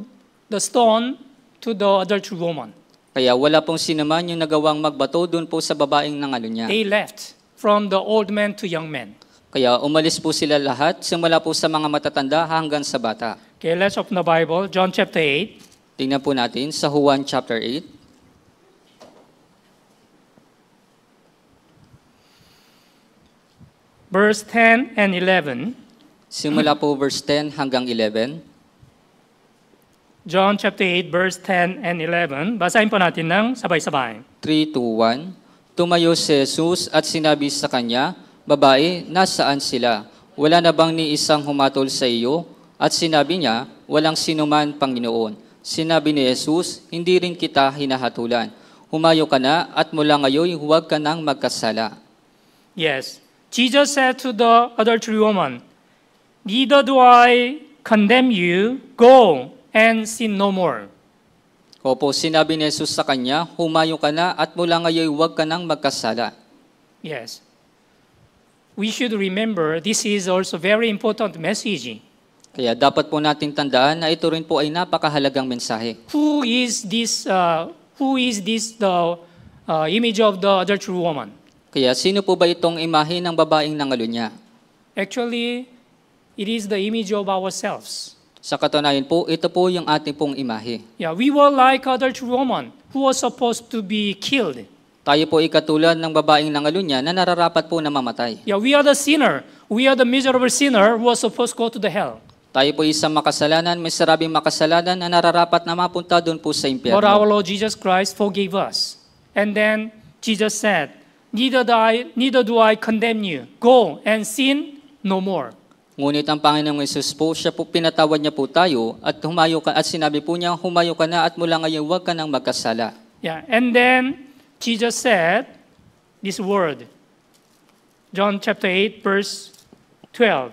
the stone to the adultery woman. Kaya wala pong sinuman yung nagawang magbato doon po sa babaeng nangalo niya. They left from the old men to young men. Kaya umalis po sila lahat, simula po sa mga matatanda hanggang sa bata. Okay, let's open the Bible, John chapter 8. Tingnan po natin sa Juan chapter 8. Verse 10 and 11. Simula po verse 10 hanggang 11. John chapter 8 verse 10 and 11. Basahin po natin ng sabay-sabay. 3 to 1. Tumayo si Jesus at sinabi sa kanya, Babae, nasaan sila? Wala na bang ni isang humatol sa iyo? At sinabi niya, walang sinuman, Panginoon. Sinabi ni Jesus, hindi rin kita hinahatulan. Humayo ka na at mula ngayon huwag ka nang magkasala. Yes. Jesus said to the adultery woman, Neither do I condemn you. Go and sin no more. Opo, sinabi ni Jesus sa kanya, humayo ka na at mula ngayon huwag ka nang magkasala. Yes we should remember this is also very important message. Kaya dapat po natin tandaan na ito rin po ay napakahalagang mensahe. Who is this uh, who is this the uh, image of the adulterous woman? Kaya sino po ba itong imahe ng babaeng nangalunya? Actually, it is the image of ourselves. Sa katunayan po, ito po yung ating pong imahe. Yeah, we were like adulterous woman who was supposed to be killed. Tayo po ikatulad ng babaeng nangalunya na nararapat po na mamatay. Yeah, we are the sinner. We are the miserable sinner who was supposed to go to the hell. Tayo po isang makasalanan, miserabing makasalanan na nararapat na mapunta doon po sa impyerno. But our Lord Jesus Christ forgave us. And then Jesus said, neither do I, neither do I condemn you. Go and sin no more. Ngunit ang Panginoong Yesus po, siya po pinatawad niya po tayo at humayo ka at sinabi po niya, humayo ka na at mula ngayon huwag ka nang magkasala. Yeah, and then Jesus said this word. John chapter 8 verse 12.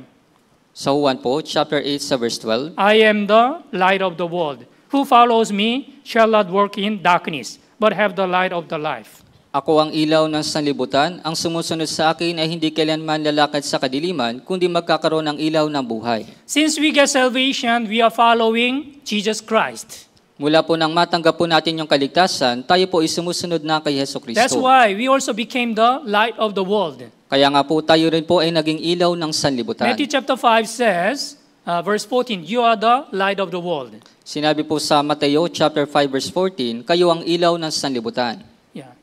So one po, chapter 8 verse 12. I am the light of the world. Who follows me shall not walk in darkness, but have the light of the life. Ako ang ilaw ng sanlibutan. Ang sumusunod sa akin ay hindi kailanman lalakad sa kadiliman, kundi magkakaroon ng ilaw ng buhay. Since we get salvation, we are following Jesus Christ. Mula po nang matanggap po natin yung kaligtasan, tayo po ay sumusunod na kay Heso Kristo. That's why we also became the light of the world. Kaya nga po tayo rin po ay naging ilaw ng sanlibutan. Matthew chapter 5 says, uh, verse 14, you are the light of the world. Sinabi po sa Mateo chapter 5 verse 14, kayo ang ilaw ng sanlibutan. Yeah.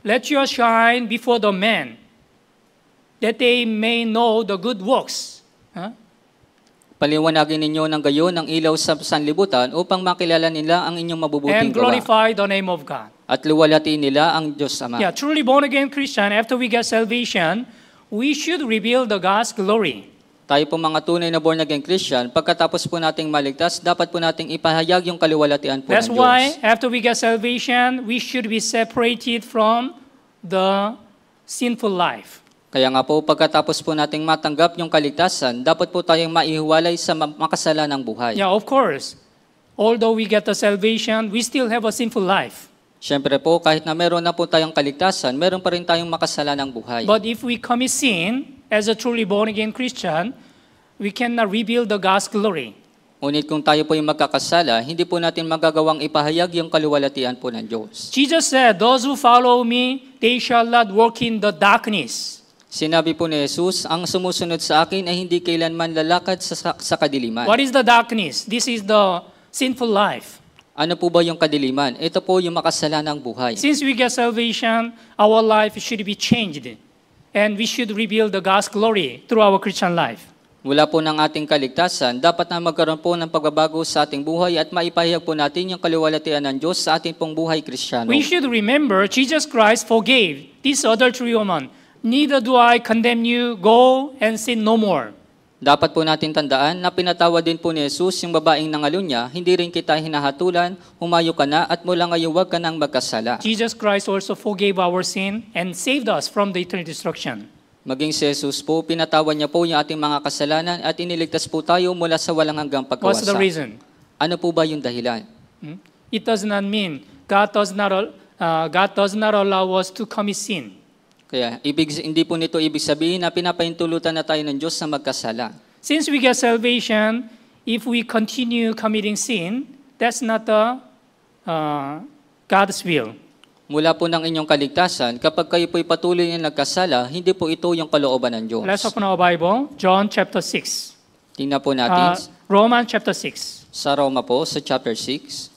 Let your shine before the men that they may know the good works. Huh? Paliwanagin ninyo ng gayon ang ilaw sa sanlibutan upang makilala nila ang inyong mabubuting and gawa. the name of God. At luwalhatiin nila ang Diyos Ama. Yeah, truly born again Christian, after we get salvation, we should reveal the God's glory. Tayo po mga tunay na born again Christian, pagkatapos po nating maligtas, dapat po nating ipahayag yung kaluwalatian po That's ng Diyos. why after we get salvation, we should be separated from the sinful life. Kaya nga po, pagkatapos po nating matanggap yung kaligtasan, dapat po tayong maihiwalay sa makasalanang buhay. Yeah, of course. Although we get the salvation, we still have a sinful life. Siyempre po, kahit na meron na po tayong kaligtasan, meron pa rin tayong makasalanang buhay. But if we commit sin, as a truly born-again Christian, we cannot rebuild the God's glory. Ngunit kung tayo po yung magkakasala, hindi po natin magagawang ipahayag yung kaluwalhatian po ng Diyos. Jesus said, Those who follow me, they shall not walk in the darkness. Sinabi po ni Jesus, ang sumusunod sa akin ay hindi kailanman lalakad sa, sa kadiliman. What is the darkness? This is the sinful life. Ano po ba yung kadiliman? Ito po yung makasalanang buhay. Since we get salvation, our life should be changed. And we should reveal the God's glory through our Christian life. Mula po ng ating kaligtasan, dapat na magkaroon po ng pagbabago sa ating buhay at maipahayag po natin yung kaliwalatian ng Diyos sa ating pong buhay Kristiyano. We should remember Jesus Christ forgave this adultery woman neither do I condemn you. Go and sin no more. Dapat po natin tandaan na pinatawa din po ni Jesus yung babaeng nangalunya, hindi rin kita hinahatulan, humayo ka na at mula ngayon huwag ka nang magkasala. Jesus Christ also forgave our sin and saved us from the eternal destruction. Maging si Jesus po, pinatawad niya po yung ating mga kasalanan at iniligtas po tayo mula sa walang hanggang pagkawasak. What's the reason? Ano po ba yung dahilan? Hmm? It does not mean God does not, uh, God does not allow us to commit sin. Kaya ibig, hindi po nito ibig sabihin na pinapahintulutan na tayo ng Diyos sa magkasala. Since we get salvation, if we continue committing sin, that's not the uh, God's will. Mula po ng inyong kaligtasan, kapag kayo po'y patuloy na nagkasala, hindi po ito yung kalooban ng Diyos. Let's open our Bible, John chapter 6. Tingnan po natin. Uh, Romans chapter 6. Sa Roma po, sa chapter 6.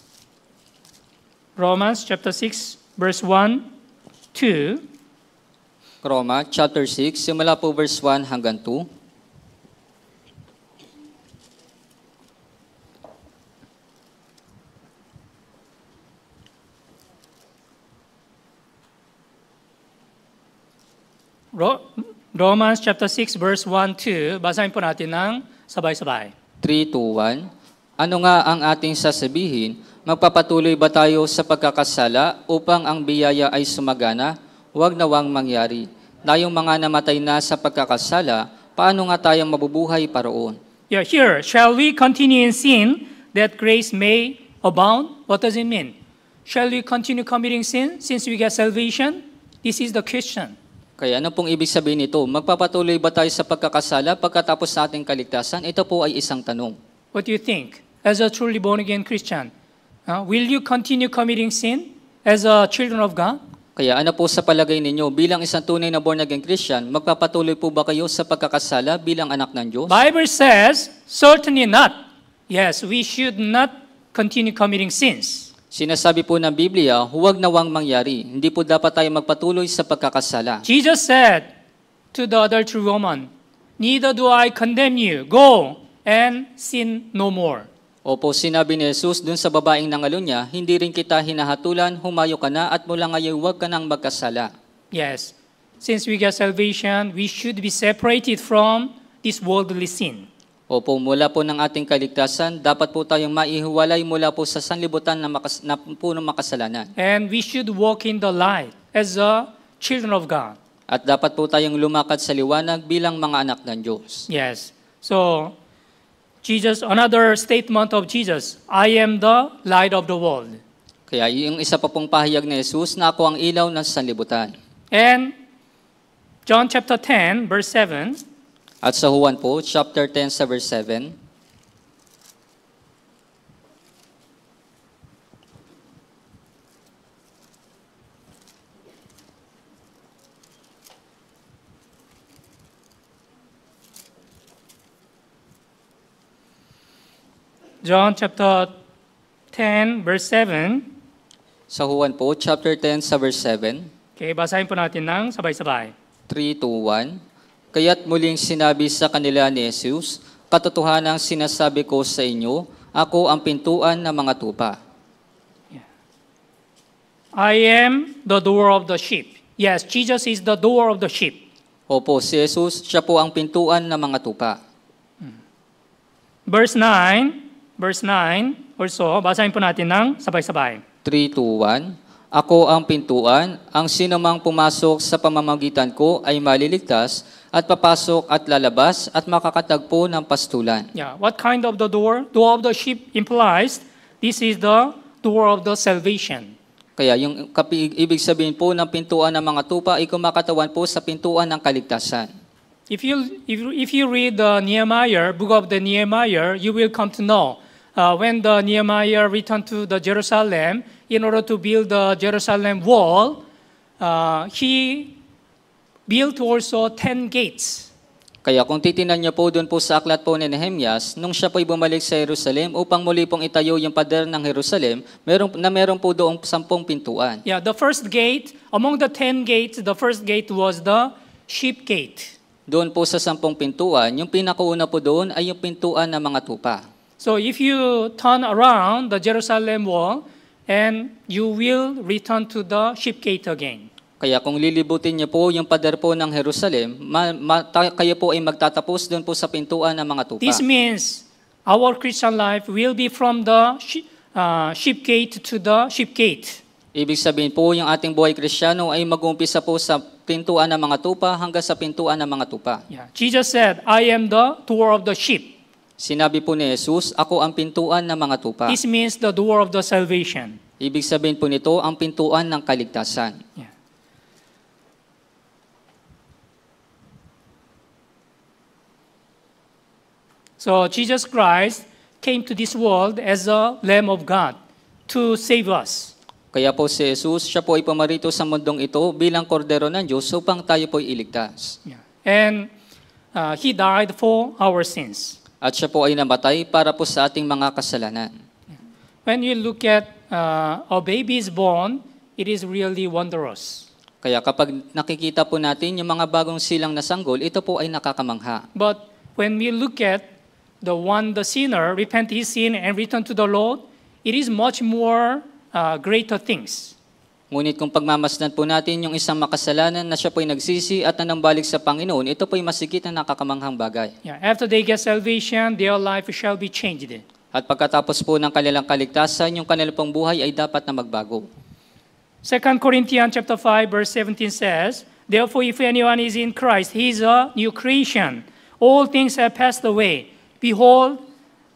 Romans chapter 6, verse 1, 2, Roma chapter 6, simula po verse 1 hanggang 2. Ro- Romans chapter 6 verse 1 2 basahin po natin ng sabay-sabay. 3 to 1. Ano nga ang ating sasabihin? Magpapatuloy ba tayo sa pagkakasala upang ang biyaya ay sumagana? Huwag nawang mangyari yung mga namatay na sa pagkakasala, paano nga tayong mabubuhay paroon? Yeah, here, shall we continue in sin that grace may abound? What does it mean? Shall we continue committing sin since we get salvation? This is the question. Kaya ano pong ibig sabihin nito? Magpapatuloy ba tayo sa pagkakasala pagkatapos sa ating kaligtasan? Ito po ay isang tanong. What do you think? As a truly born again Christian, uh, will you continue committing sin as a children of God? Kaya ano po sa palagay ninyo, bilang isang tunay na born-again Christian, magpapatuloy po ba kayo sa pagkakasala bilang anak ng Diyos? Bible says, certainly not. Yes, we should not continue committing sins. Sinasabi po ng Biblia, huwag nawang mangyari. Hindi po dapat tayo magpatuloy sa pagkakasala. Jesus said to the adulterous woman, Neither do I condemn you. Go and sin no more. Opo, sinabi ni Jesus dun sa babaeng nangalon niya, hindi rin kita hinahatulan, humayo ka na at mula ngayon huwag ka nang magkasala. Yes. Since we got salvation, we should be separated from this worldly sin. Opo, mula po ng ating kaligtasan, dapat po tayong maihiwalay mula po sa sanlibutan na, makas- na punong makasalanan. And we should walk in the light as a children of God. At dapat po tayong lumakad sa liwanag bilang mga anak ng Diyos. Yes. So, Jesus, another statement of Jesus, I am the light of the world. Kaya yung isa pa pong pahayag ni Jesus na ako ang ilaw ng sanlibutan. And John chapter 10 verse 7. At sa Juan po, chapter 10 verse 7. John chapter 10 verse 7. Sa Juan po, chapter 10 sa verse 7. Okay, basahin po natin ng sabay-sabay. 3 to 1. Kaya't muling sinabi sa kanila ni Jesus, katotohanan ang sinasabi ko sa inyo, ako ang pintuan ng mga tupa. I am the door of the sheep. Yes, Jesus is the door of the sheep. Opo, si Jesus, siya po ang pintuan ng mga tupa. Hmm. Verse 9, verse 9 or so, basahin po natin ng sabay-sabay. 3, 2, 1. Ako ang pintuan, ang sinumang pumasok sa pamamagitan ko ay maliligtas at papasok at lalabas at makakatagpo ng pastulan. Yeah, what kind of the door? Door of the sheep implies this is the door of the salvation. Kaya yung ibig sabihin po ng pintuan ng mga tupa ay kumakatawan po sa pintuan ng kaligtasan. If you if, if you read the Nehemiah, book of the Nehemiah, you will come to know uh, when the Nehemiah returned to the Jerusalem in order to build the Jerusalem wall, uh, he built also 10 gates. Kaya kung titinan niyo po doon po sa aklat po ni Nehemias, nung siya po'y bumalik sa Jerusalem upang muli pong itayo yung pader ng Jerusalem, meron, na meron po doon sampung pintuan. Yeah, the first gate, among the 10 gates, the first gate was the sheep gate. Doon po sa sampung pintuan, yung pinakauna po doon ay yung pintuan ng mga tupa. So if you turn around the Jerusalem wall, and you will return to the ship gate again. Kaya kung lilibutin niyo po yung pader po ng Jerusalem, ma, ma, ta, kayo po ay magtatapos doon po sa pintuan ng mga tupa. This means our Christian life will be from the shi, uh, ship gate to the ship gate. Ibig sabihin po, yung ating buhay Kristiyano ay mag-uumpisa po sa pintuan ng mga tupa hanggang sa pintuan ng mga tupa. Yeah. Jesus said, I am the door of the ship. Sinabi po ni Jesus, ako ang pintuan ng mga tupa. This means the door of the salvation. Ibig sabihin po nito, ang pintuan ng kaligtasan. Yeah. So Jesus Christ came to this world as a Lamb of God to save us. Kaya po si Jesus, siya po ay pumarito sa mundong ito bilang kordero ng Diyos upang tayo po ay iligtas. Yeah. And uh, He died for our sins. At siya po ay namatay para po sa ating mga kasalanan. When you look at uh, a baby is born, it is really wondrous. Kaya kapag nakikita po natin yung mga bagong silang na sanggol, ito po ay nakakamangha. But when we look at the one, the sinner, repent his sin and return to the Lord, it is much more uh, greater things. Ngunit kung pagmamasdan po natin yung isang makasalanan na siya po'y nagsisi at nanambalik sa Panginoon, ito po'y masigit na nakakamanghang bagay. Yeah, after they get salvation, their life shall be changed. At pagkatapos po ng kanilang kaligtasan, yung kanilang pong buhay ay dapat na magbago. 2 Corinthians chapter 5 verse 17 says, Therefore if anyone is in Christ, he is a new creation. All things have passed away. Behold,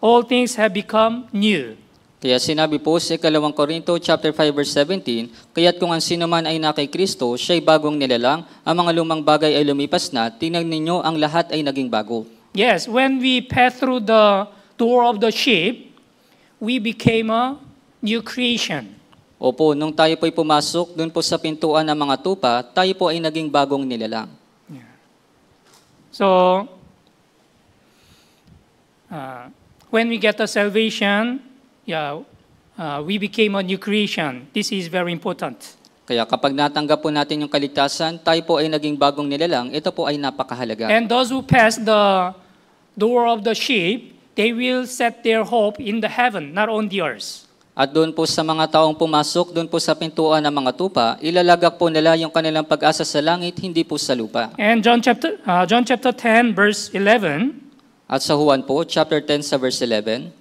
all things have become new. Kaya sinabi po sa ikalawang Korinto chapter 5 verse 17, kaya't kung ang sino man ay na kay Kristo, siya'y bagong nilalang, ang mga lumang bagay ay lumipas na, tingnan ninyo ang lahat ay naging bago. Yes, when we passed through the door of the ship, we became a new creation. Opo, nung tayo po'y pumasok dun po sa pintuan ng mga tupa, tayo po ay naging bagong nilalang. Yeah. So, uh, when we get the salvation, yeah, uh, we became a new creation. This is very important. Kaya kapag natanggap po natin yung kaligtasan, tayo po ay naging bagong nilalang. Ito po ay napakahalaga. And those who pass the door of the sheep, they will set their hope in the heaven, not on the earth. At doon po sa mga taong pumasok, doon po sa pintuan ng mga tupa, ilalagak po nila yung kanilang pag-asa sa langit, hindi po sa lupa. And John chapter uh, John chapter 10 verse 11. At sa Juan po chapter 10 sa verse 11.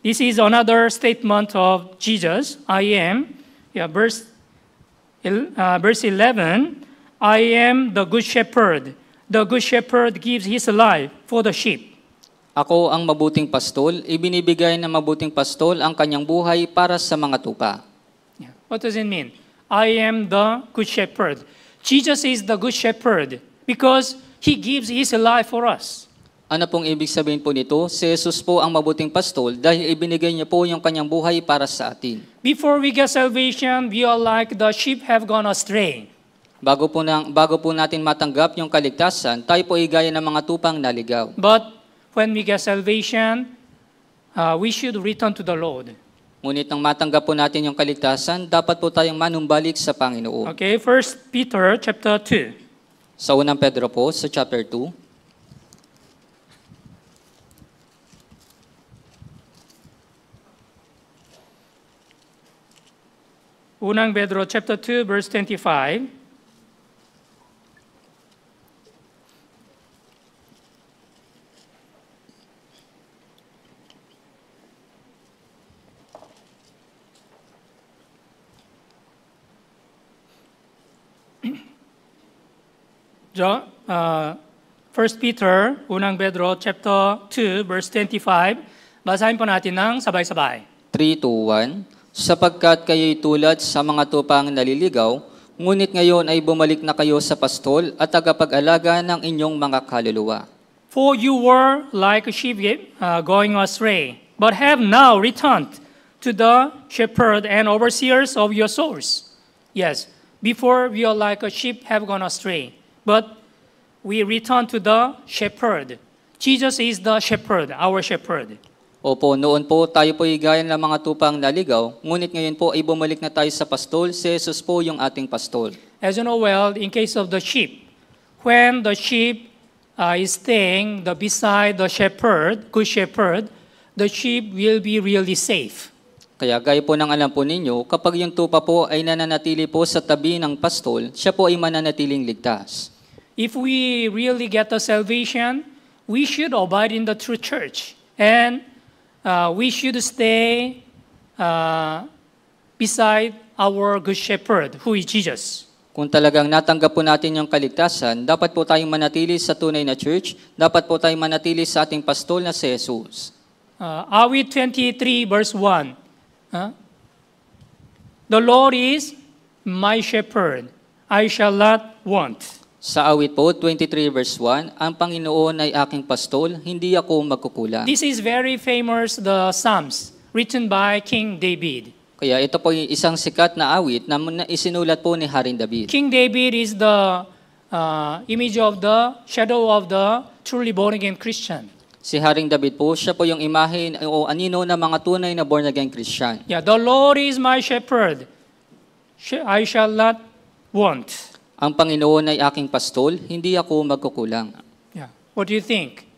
This is another statement of Jesus, I am. Yeah, verse, uh, verse 11, I am the good shepherd. The good shepherd gives his life for the sheep. Ako ang mabuting pastol. Ibinibigay ng mabuting pastol ang kanyang buhay para sa mga tupa. Yeah. What does it mean? I am the good shepherd. Jesus is the good shepherd because he gives his life for us. Ano pong ibig sabihin po nito? Si Jesus po ang mabuting pastol dahil ibinigay niya po yung kanyang buhay para sa atin. Before we get salvation, we are like the sheep have gone astray. Bago po, nang, bago po natin matanggap yung kaligtasan, tayo po ay gaya ng mga tupang naligaw. But when we get salvation, uh, we should return to the Lord. Ngunit nang matanggap po natin yung kaligtasan, dapat po tayong manumbalik sa Panginoon. Okay, 1 Peter chapter 2. Sa unang Pedro po, sa chapter 2. Unang Pedro chapter 2 verse 25. John, uh, 1 Peter, unang Pedro chapter 2 verse 25. Basahin po natin ng sabay-sabay. 3 to 1 sapagkat kayo'y tulad sa mga tupang naliligaw, ngunit ngayon ay bumalik na kayo sa pastol at tagapag-alaga ng inyong mga kaluluwa. For you were like a sheep uh, going astray, but have now returned to the shepherd and overseers of your souls. Yes, before we are like a sheep have gone astray, but we return to the shepherd. Jesus is the shepherd, our shepherd. Opo, noon po tayo po higayan ng mga tupang naligaw, ngunit ngayon po ay bumalik na tayo sa pastol, si Jesus po yung ating pastol. As you know well, in case of the sheep, when the sheep uh, is staying the beside the shepherd, good shepherd, the sheep will be really safe. Kaya gaya po ng alam po ninyo, kapag yung tupa po ay nananatili po sa tabi ng pastol, siya po ay mananatiling ligtas. If we really get the salvation, we should abide in the true church and uh, we should stay uh, beside our good shepherd, who is Jesus. Kung talagang natanggap po natin yung kaligtasan, dapat po tayong manatili sa tunay na church, dapat po tayong manatili sa ating pastol na si Jesus. Uh, Awit 23 verse 1. Huh? The Lord is my shepherd, I shall not want. Sa awit po, 23 verse 1, Ang Panginoon ay aking pastol, hindi ako magkukulang. This is very famous, the Psalms, written by King David. Kaya ito po yung isang sikat na awit na isinulat po ni Haring David. King David is the uh, image of the shadow of the truly born-again Christian. Si Haring David po, siya po yung imahe o anino ng mga tunay na born-again Christian. Yeah, the Lord is my shepherd. I shall not want. Ang Panginoon ay aking pastol, hindi ako magkukulang. Yeah. What do you think?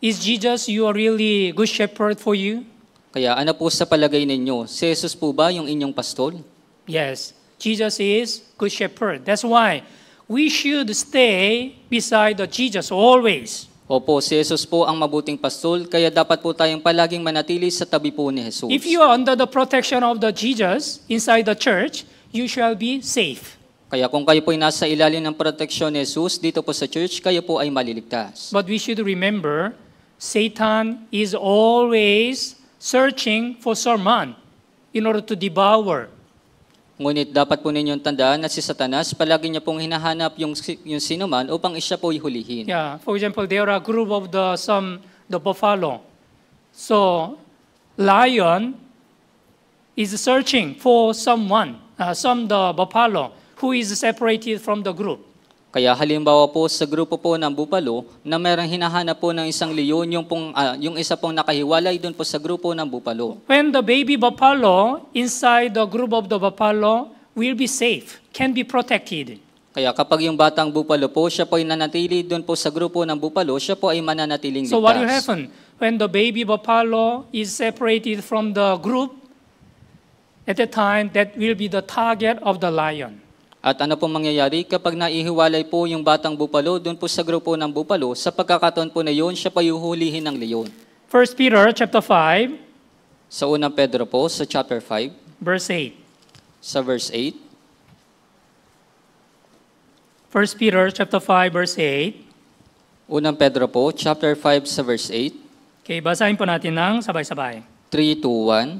Is Jesus your really good shepherd for you? Kaya ano po sa palagay ninyo? Si Jesus po ba yung inyong pastol? Yes. Jesus is good shepherd. That's why we should stay beside the Jesus always. Opo, si Jesus po ang mabuting pastol, kaya dapat po tayong palaging manatili sa tabi po ni Jesus. If you are under the protection of the Jesus inside the church, you shall be safe. Kaya kung kayo po ay nasa ilalim ng proteksyon ni Jesus dito po sa church, kayo po ay maliligtas. But we should remember, Satan is always searching for someone in order to devour. Ngunit dapat po ninyong tandaan na si Satanas palagi niya pong hinahanap yung, yung sino man upang isya po ihulihin. Yeah, for example, there are a group of the some the buffalo. So, lion is searching for someone, uh, some the buffalo who is separated from the group. Kaya halimbawa po sa grupo po ng bupalo na merang hinahanap po ng isang leon yung pong uh, yung isa pong nakahiwalay doon po sa grupo ng bupalo. When the baby buffalo inside the group of the buffalo will be safe, can be protected. Kaya kapag yung batang bupalo po, siya po ay nanatili doon po sa grupo ng bupalo, siya po ay mananatiling ligtas. So what will happen? When the baby buffalo is separated from the group, at the time, that will be the target of the lion. At ano pong mangyayari? Kapag naihiwalay po yung batang bupalo doon po sa grupo ng bupalo, sa pagkakataon po na yun, siya pa yuhulihin ng leon. 1 Peter chapter 5. Sa unang Pedro po, sa chapter 5. Verse 8. Sa verse 8. 1 Peter chapter 5 verse 8. Unang Pedro po, chapter 5 sa verse 8. Okay, basahin po natin ng sabay-sabay. 3 to 1.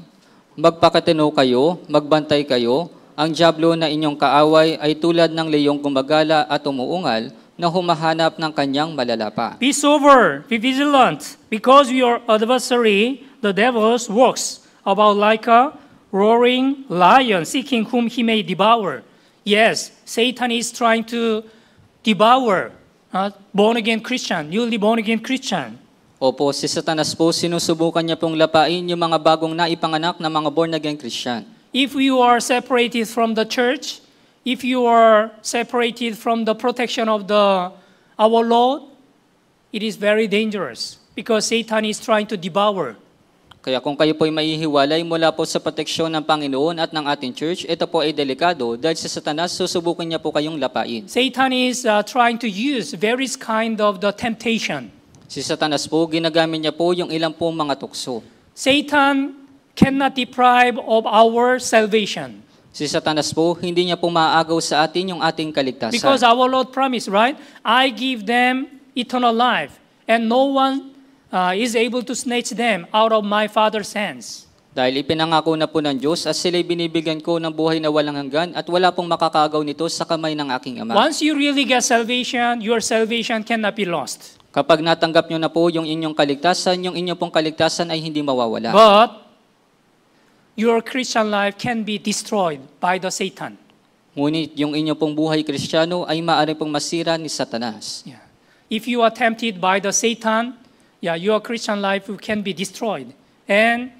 Magpakatino kayo, magbantay kayo, ang Diablo na inyong kaaway ay tulad ng leyong gumagala at umuungal na humahanap ng kanyang malalapa. Be sober, be vigilant, because your adversary, the devil, works, about like a roaring lion seeking whom he may devour. Yes, Satan is trying to devour uh, born-again Christian, newly born-again Christian. Opo, si Satanas po sinusubukan niya pong lapain yung mga bagong naipanganak na mga born-again Christian if you are separated from the church, if you are separated from the protection of the, our Lord, it is very dangerous because Satan is trying to devour. Kaya kung kayo po'y maihiwalay mula po sa proteksyon ng Panginoon at ng ating church, ito po ay delikado dahil sa satanas susubukin niya po kayong lapain. Satan is uh, trying to use various kind of the temptation. Si satanas po, ginagamit niya po yung ilang pong mga tukso. Satan cannot deprive of our salvation. Si Satanas po, hindi niya po maaagaw sa atin yung ating kaligtasan. Because our Lord promised, right? I give them eternal life, and no one uh, is able to snatch them out of my Father's hands. Dahil ipinangako na po ng Diyos at sila'y binibigyan ko ng buhay na walang hanggan at wala pong makakagaw nito sa kamay ng aking Ama. Once you really get salvation, your salvation cannot be lost. Kapag natanggap nyo na po yung inyong kaligtasan, yung inyong pong kaligtasan ay hindi mawawala. But your Christian life can be destroyed by the Satan. Ngunit yung inyo pong buhay Kristiyano ay maaari pong masira ni Satanas. Yeah. If you are tempted by the Satan, yeah, your Christian life can be destroyed. And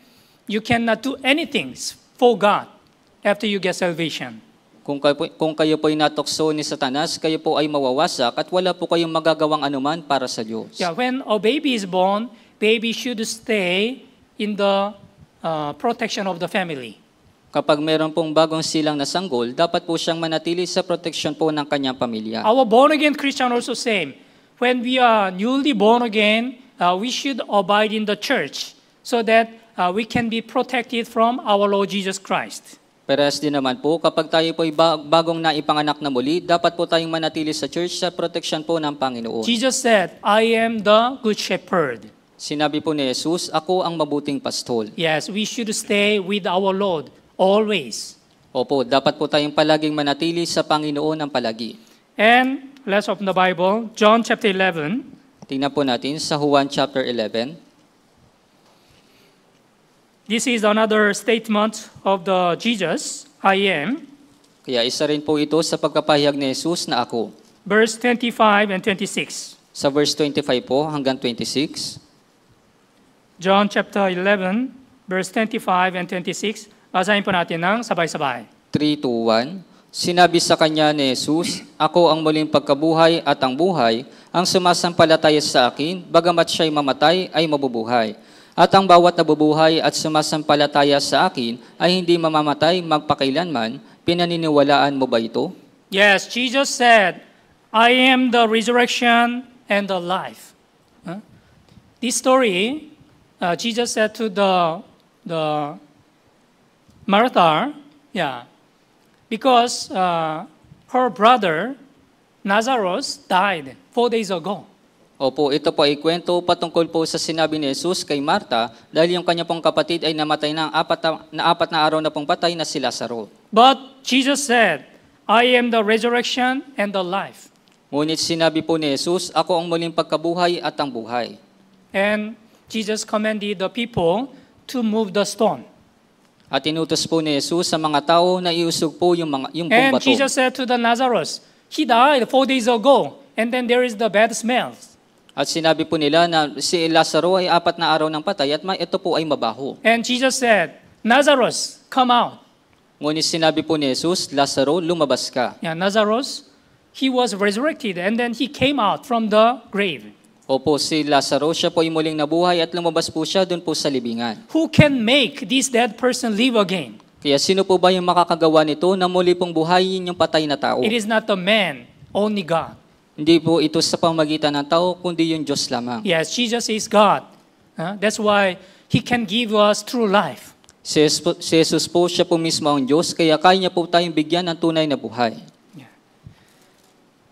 you cannot do anything for God after you get salvation. Kung kayo, po, kung kayo po ay natukso ni Satanas, kayo po ay mawawasak at wala po kayong magagawang anuman para sa Diyos. Yeah, when a baby is born, baby should stay in the uh, protection of the family. Kapag meron pong bagong silang nasanggol, dapat po siyang manatili sa protection po ng kanyang pamilya. Our born-again Christian also same. When we are newly born again, uh, we should abide in the church so that uh, we can be protected from our Lord Jesus Christ. Peres din naman po, kapag tayo po'y bagong naipanganak na muli, dapat po tayong manatili sa church sa protection po ng Panginoon. Jesus said, I am the good shepherd. Sinabi po ni Jesus, ako ang mabuting pastol. Yes, we should stay with our Lord always. Opo, dapat po tayong palaging manatili sa Panginoon ang palagi. And let's open the Bible, John chapter 11. Tingnan po natin sa Juan chapter 11. This is another statement of the Jesus, I am. Kaya isa rin po ito sa pagkapahayag ni Jesus na ako. Verse 25 and 26. Sa verse 25 po hanggang 26. John chapter 11, verse 25 and 26. Basahin po natin ng sabay-sabay. 3 2, 1. Sinabi sa kanya ni Jesus, Ako ang muling pagkabuhay at ang buhay, ang sumasampalataya sa akin, bagamat siya'y mamatay, ay mabubuhay. At ang bawat nabubuhay at sumasampalataya sa akin ay hindi mamamatay magpakailanman, pinaniniwalaan mo ba ito? Yes, Jesus said, I am the resurrection and the life. Huh? This story uh, Jesus said to the, the Martha, yeah, because uh, her brother, Nazareth, died four days ago. Opo, ito po ay kwento patungkol po sa sinabi ni Jesus kay Martha dahil yung kanya pong kapatid ay namatay ng apat na, na apat na araw na pong patay na si Lazaro. But Jesus said, I am the resurrection and the life. Ngunit sinabi po ni Jesus, ako ang muling pagkabuhay at ang buhay. And Jesus commanded the people to move the stone. At inutos po ni Jesus sa mga tao na iusog po yung mga yung And Jesus said to the Lazarus, he died four days ago, and then there is the bad smells. At sinabi po nila na si Lazaro ay apat na araw ng patay at ito po ay mabaho. And Jesus said, Lazarus, come out. Ngunit sinabi po ni Jesus, Lazaro, lumabas ka. Yeah, Lazarus, he was resurrected and then he came out from the grave. Opo, si Lazaro, siya po ay muling nabuhay at lumabas po siya doon po sa libingan. Who can make this dead person live again? Kaya sino po ba yung makakagawa nito na muli pong buhayin yung patay na tao? It is not a man, only God. Hindi po ito sa pamagitan ng tao, kundi yung Diyos lamang. Yes, Jesus is God. That's why He can give us true life. Si Jesus po, siya po mismo ang Diyos, kaya kaya niya po tayong bigyan ng tunay na buhay.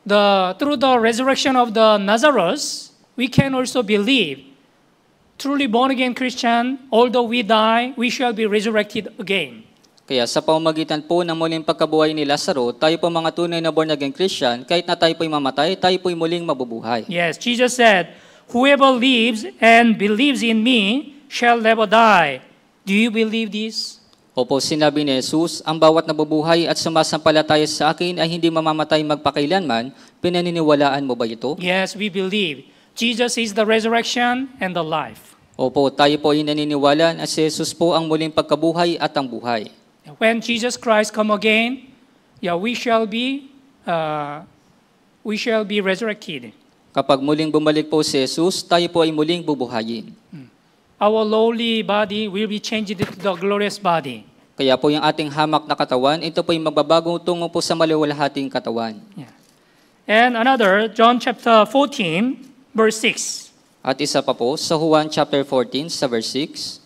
The, through the resurrection of the Nazareth, we can also believe truly born again Christian, although we die, we shall be resurrected again. Kaya sa pamamagitan po ng muling pagkabuhay ni Lazaro, tayo po mga tunay na born again Christian, kahit na tayo po'y mamatay, tayo po'y muling mabubuhay. Yes, Jesus said, Whoever lives and believes in me shall never die. Do you believe this? Opo, sinabi ni Jesus, ang bawat nabubuhay at sumasampalataya sa akin ay hindi mamamatay magpakailanman. Pinaniniwalaan mo ba ito? Yes, we believe. Jesus is the resurrection and the life. Opo, tayo po ay naniniwala na si Jesus po ang muling pagkabuhay at ang buhay. When Jesus Christ come again, yeah, we shall be uh, we shall be resurrected. Kapag muling bumalik po si Jesus, tayo po ay muling bubuhayin. Hmm. Our lowly body will be changed into the glorious body. Kaya po yung ating hamak na katawan, ito po yung magbabago tungo po sa maluwalhating katawan. Yeah. And another, John chapter 14, verse 6. At isa pa po, sa Juan chapter 14, sa verse 6.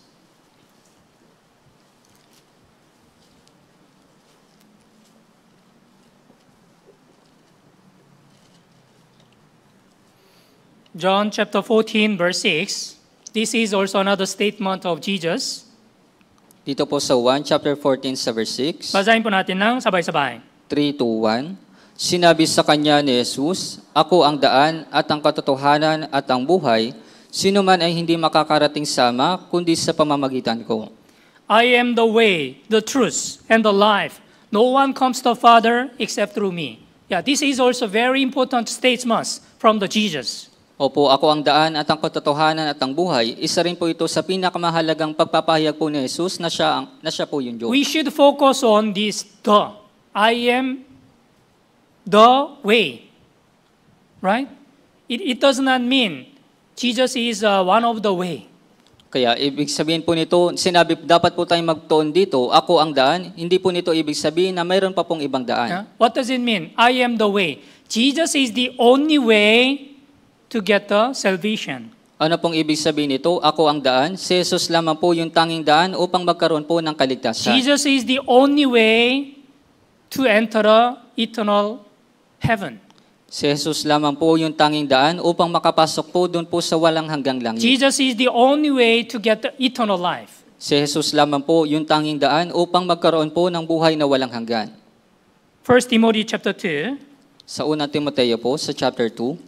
John chapter 14, verse 6. This is also another statement of Jesus. Dito po sa 1 chapter 14 sa verse 6. Basahin po natin ng sabay-sabay. 3 to 1. Sinabi sa kanya ni Jesus, Ako ang daan at ang katotohanan at ang buhay. Sino man ay hindi makakarating sa Ama, kundi sa pamamagitan ko. I am the way, the truth, and the life. No one comes to the Father except through me. Yeah, this is also very important statement from the Jesus. Opo, ako ang daan at ang katotohanan at ang buhay. Isa rin po ito sa pinakamahalagang pagpapahayag po ni Jesus na siya, ang, na siya po yung Diyos. We should focus on this the. I am the way. Right? It, it does not mean Jesus is uh, one of the way. Kaya ibig sabihin po nito, sinabi dapat po tayong magtoon dito, ako ang daan, hindi po nito ibig sabihin na mayroon pa pong ibang daan. Huh? What does it mean? I am the way. Jesus is the only way to get the salvation. Ano pong ibig sabihin nito? Ako ang daan, si Jesus lamang po yung tanging daan upang magkaroon po ng kaligtasan. Jesus is the only way to enter eternal heaven. Si Jesus lamang po yung tanging daan upang makapasok po doon po sa walang hanggang langit. Jesus is the only way to get the eternal life. Si Jesus lamang po yung tanging daan upang magkaroon po ng buhay na walang hanggan. 1 Timothy chapter 2. Sa 1 Timoteo po, sa chapter 2.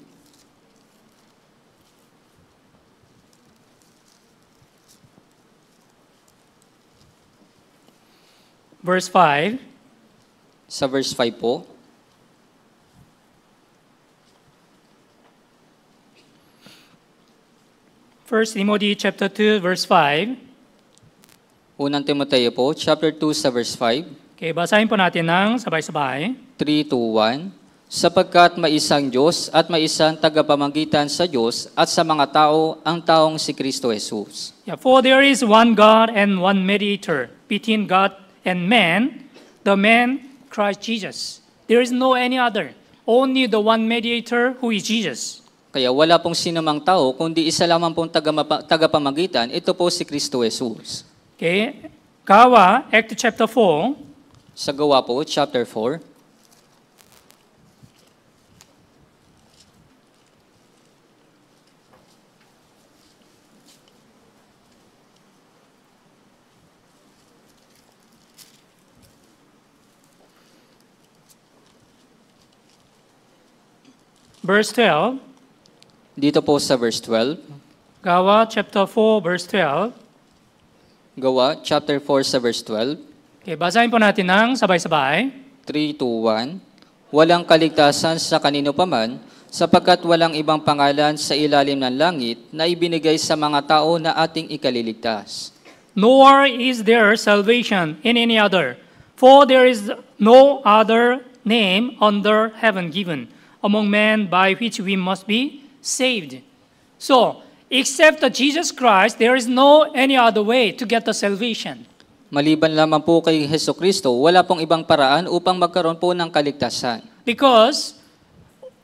Verse 5. Sa verse 5 po. First Timothy chapter 2 verse 5. Unang Timoteo po, chapter 2 sa verse 5. Okay, basahin po natin ng sabay-sabay. 3 to 1. Sapagkat may isang Diyos at may isang tagapamagitan sa Diyos at sa mga tao, ang taong si Kristo Jesus. Yeah, for there is one God and one mediator between God and man, the man Christ Jesus. There is no any other, only the one mediator who is Jesus. Kaya wala pong sinamang tao, kundi isa lamang pong tagapamagitan, ito po si Kristo Jesus. Okay. Gawa, Act chapter 4. Sa gawa po, chapter 4. Verse 12, dito po sa verse 12. Gawa chapter 4 verse 12. Gawa chapter 4 sa verse 12. Okay, basahin po natin ng sabay-sabay. 3 2, 1. Walang kaligtasan sa kanino paman, sapagkat walang ibang pangalan sa ilalim ng langit na ibinigay sa mga tao na ating ikaliligtas. Nor is there salvation in any other, for there is no other name under heaven given among men by which we must be saved. So, except the Jesus Christ, there is no any other way to get the salvation. Maliban lamang po kay Heso Kristo, wala pong ibang paraan upang magkaroon po ng kaligtasan. Because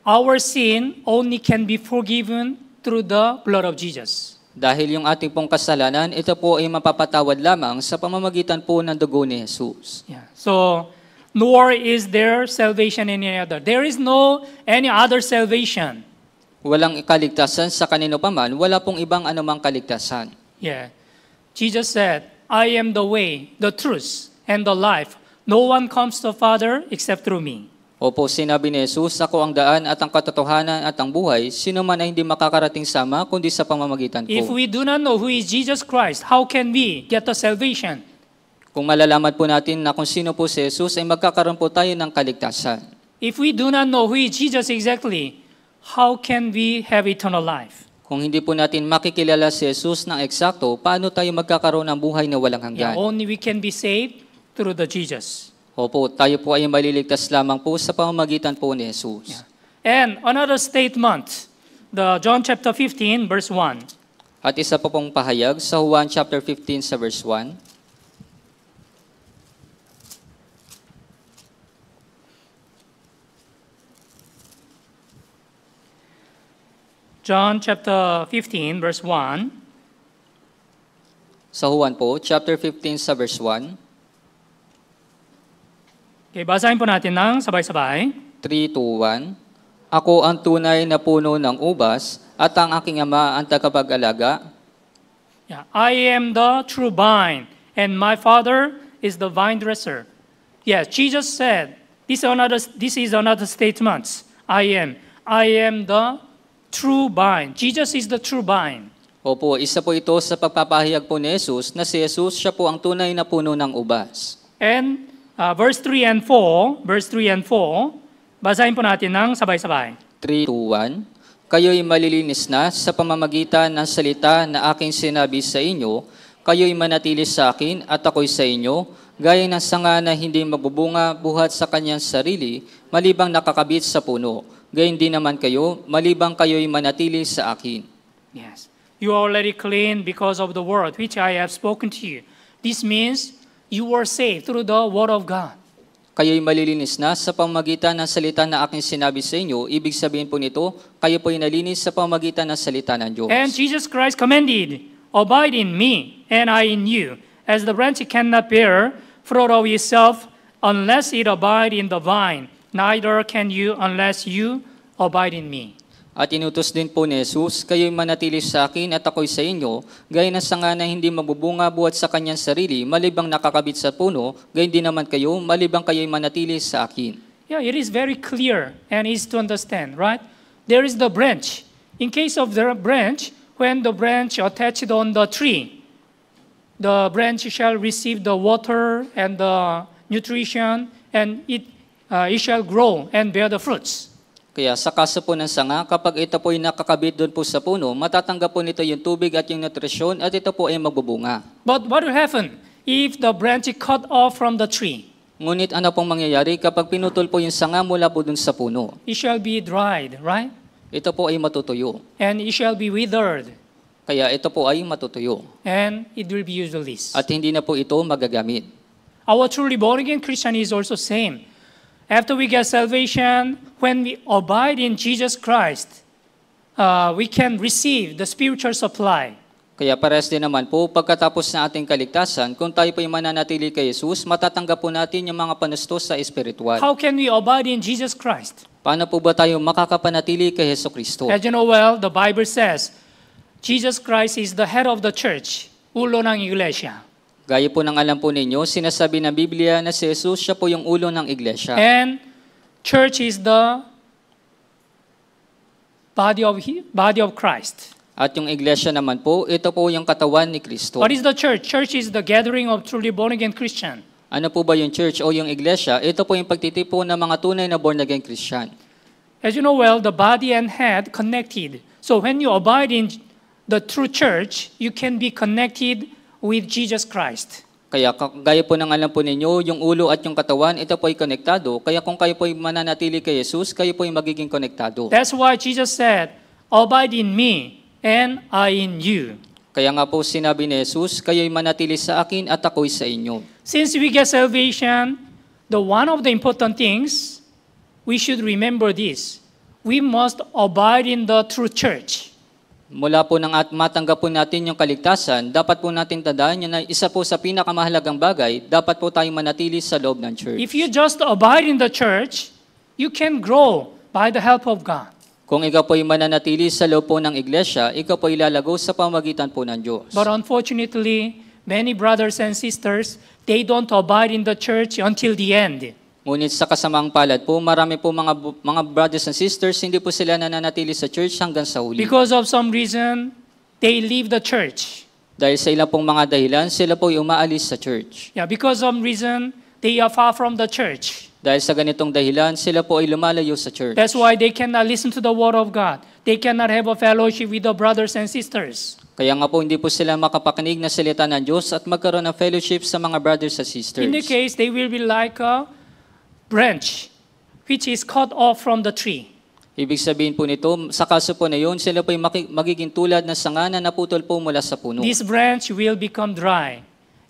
our sin only can be forgiven through the blood of Jesus. Dahil yung ating pong kasalanan, ito po ay mapapatawad lamang sa pamamagitan po ng dugo ni Jesus. Yeah. So, nor is there salvation in any other. There is no any other salvation walang kaligtasan sa kanino paman, wala pong ibang anumang kaligtasan. Yeah. Jesus said, I am the way, the truth, and the life. No one comes to the Father except through me. Opo, sinabi ni Jesus, ako ang daan at ang katotohanan at ang buhay. Sino man ay hindi makakarating sama kundi sa pamamagitan ko. If we do not know who is Jesus Christ, how can we get the salvation? Kung malalaman po natin na kung sino po si Jesus, ay magkakaroon po tayo ng kaligtasan. If we do not know who is Jesus exactly, how can we have eternal life? Kung hindi po natin makikilala si Jesus ng eksakto, paano tayo magkakaroon ng buhay na walang hanggan? Yeah, only we can be saved through the Jesus. Opo, tayo po ay maliligtas lamang po sa pamamagitan po ni Jesus. Yeah. And another statement, the John chapter 15 verse 1. At isa pa pong pahayag sa Juan chapter 15 sa verse 1. John chapter 15 verse 1. Sa Juan po, chapter 15 sa verse 1. Okay, basahin po natin ng sabay-sabay. 3 2, 1. Ako ang tunay na puno ng ubas at ang aking ama ang tagapag-alaga. Yeah, I am the true vine and my father is the vine dresser. Yes, Jesus said, this is another, this is another statement. I am. I am the true vine. Jesus is the true vine. Opo, isa po ito sa pagpapahayag po ni Jesus na si Jesus siya po ang tunay na puno ng ubas. And uh, verse 3 and 4, verse 3 and 4, basahin po natin ng sabay-sabay. 3 2, 1, Kayo'y malilinis na sa pamamagitan ng salita na aking sinabi sa inyo, kayo'y manatili sa akin at ako'y sa inyo, gaya ng sanga na hindi magbubunga buhat sa kanyang sarili, malibang nakakabit sa puno gayon din naman kayo, malibang kayo'y manatili sa akin. Yes. You are already clean because of the word which I have spoken to you. This means you were saved through the word of God. Kayo'y malilinis na sa pamagitan ng salita na aking sinabi sa inyo. Ibig sabihin po nito, kayo po'y nalinis sa pamagitan ng salita ng Diyos. And Jesus Christ commanded, Abide in me, and I in you, as the branch cannot bear fruit of itself unless it abide in the vine. neither can you unless you abide in me. At inutos din po ni Jesus, kayo'y manatili sa akin at ako'y sa inyo, gaya ng sanga na hindi mabubunga buhat sa kanyang sarili, malibang nakakabit sa puno, gaya hindi naman kayo, malibang kayo'y manatili sa akin. Yeah, it is very clear and easy to understand, right? There is the branch. In case of the branch, when the branch attached on the tree, the branch shall receive the water and the nutrition, and it uh, it shall grow and bear the fruits. Kaya sa kaso po ng sanga, kapag ito po ay nakakabit doon po sa puno, matatanggap po nito yung tubig at yung nutrisyon at ito po ay magbubunga. But what will happen if the branch is cut off from the tree? Ngunit ano pong mangyayari kapag pinutol po yung sanga mula po doon sa puno? It shall be dried, right? Ito po ay matutuyo. And it shall be withered. Kaya ito po ay matutuyo. And it will be useless. At hindi na po ito magagamit. Our truly born again Christian is also same after we get salvation, when we abide in Jesus Christ, uh, we can receive the spiritual supply. Kaya pares din naman po, pagkatapos na ating kaligtasan, kung tayo po ay mananatili kay Jesus, matatanggap po natin yung mga panustos sa espiritual. How can we abide in Jesus Christ? Paano po ba tayo makakapanatili kay Heso Kristo? As you know well, the Bible says, Jesus Christ is the head of the church, ulo ng iglesia. Gaya po ng alam po ninyo, sinasabi ng Biblia na si Jesus siya po yung ulo ng iglesia. And church is the body of he, body of Christ. At yung iglesia naman po, ito po yung katawan ni Kristo. What is the church? Church is the gathering of truly born again Christian. Ano po ba yung church o yung iglesia? Ito po yung pagtitipo ng mga tunay na born again Christian. As you know well, the body and head connected. So when you abide in the true church, you can be connected with Jesus Christ. Kaya gaya po ng alam po ninyo, yung ulo at yung katawan, ito po ay konektado. Kaya kung kayo po ay mananatili kay Jesus, kayo po ay magiging konektado. That's why Jesus said, Abide in me and I in you. Kaya nga po sinabi ni Jesus, kayo'y manatili sa akin at ako'y sa inyo. Since we get salvation, the one of the important things, we should remember this. We must abide in the true church. mula po ng at matanggap po natin yung kaligtasan, dapat po natin tandaan yun na isa po sa pinakamahalagang bagay, dapat po tayong manatili sa loob ng church. If you just abide in the church, you can grow by the help of God. Kung ikaw po ay mananatili sa loob po ng iglesia, ikaw po ay lalago sa pamagitan po ng Diyos. But unfortunately, many brothers and sisters, they don't abide in the church until the end. Ngunit sa kasamang palad po, marami po mga mga brothers and sisters hindi po sila nananatili sa church hanggang sa huli. Because of some reason, they leave the church. Dahil sa ilang pong mga dahilan, sila po umaalis sa church. Yeah, because of some reason, they are far from the church. Dahil sa ganitong dahilan, sila po ay lumalayo sa church. That's why they cannot listen to the word of God. They cannot have a fellowship with the brothers and sisters. Kaya nga po hindi po sila makapakinig na salita ng Diyos at magkaroon ng fellowship sa mga brothers and sisters. In the case, they will be like a branch which is cut off from the tree. Ibig sabihin po nito, sa kaso po na yun, sila po magiging tulad ng sangana na naputol po mula sa puno. This branch will become dry.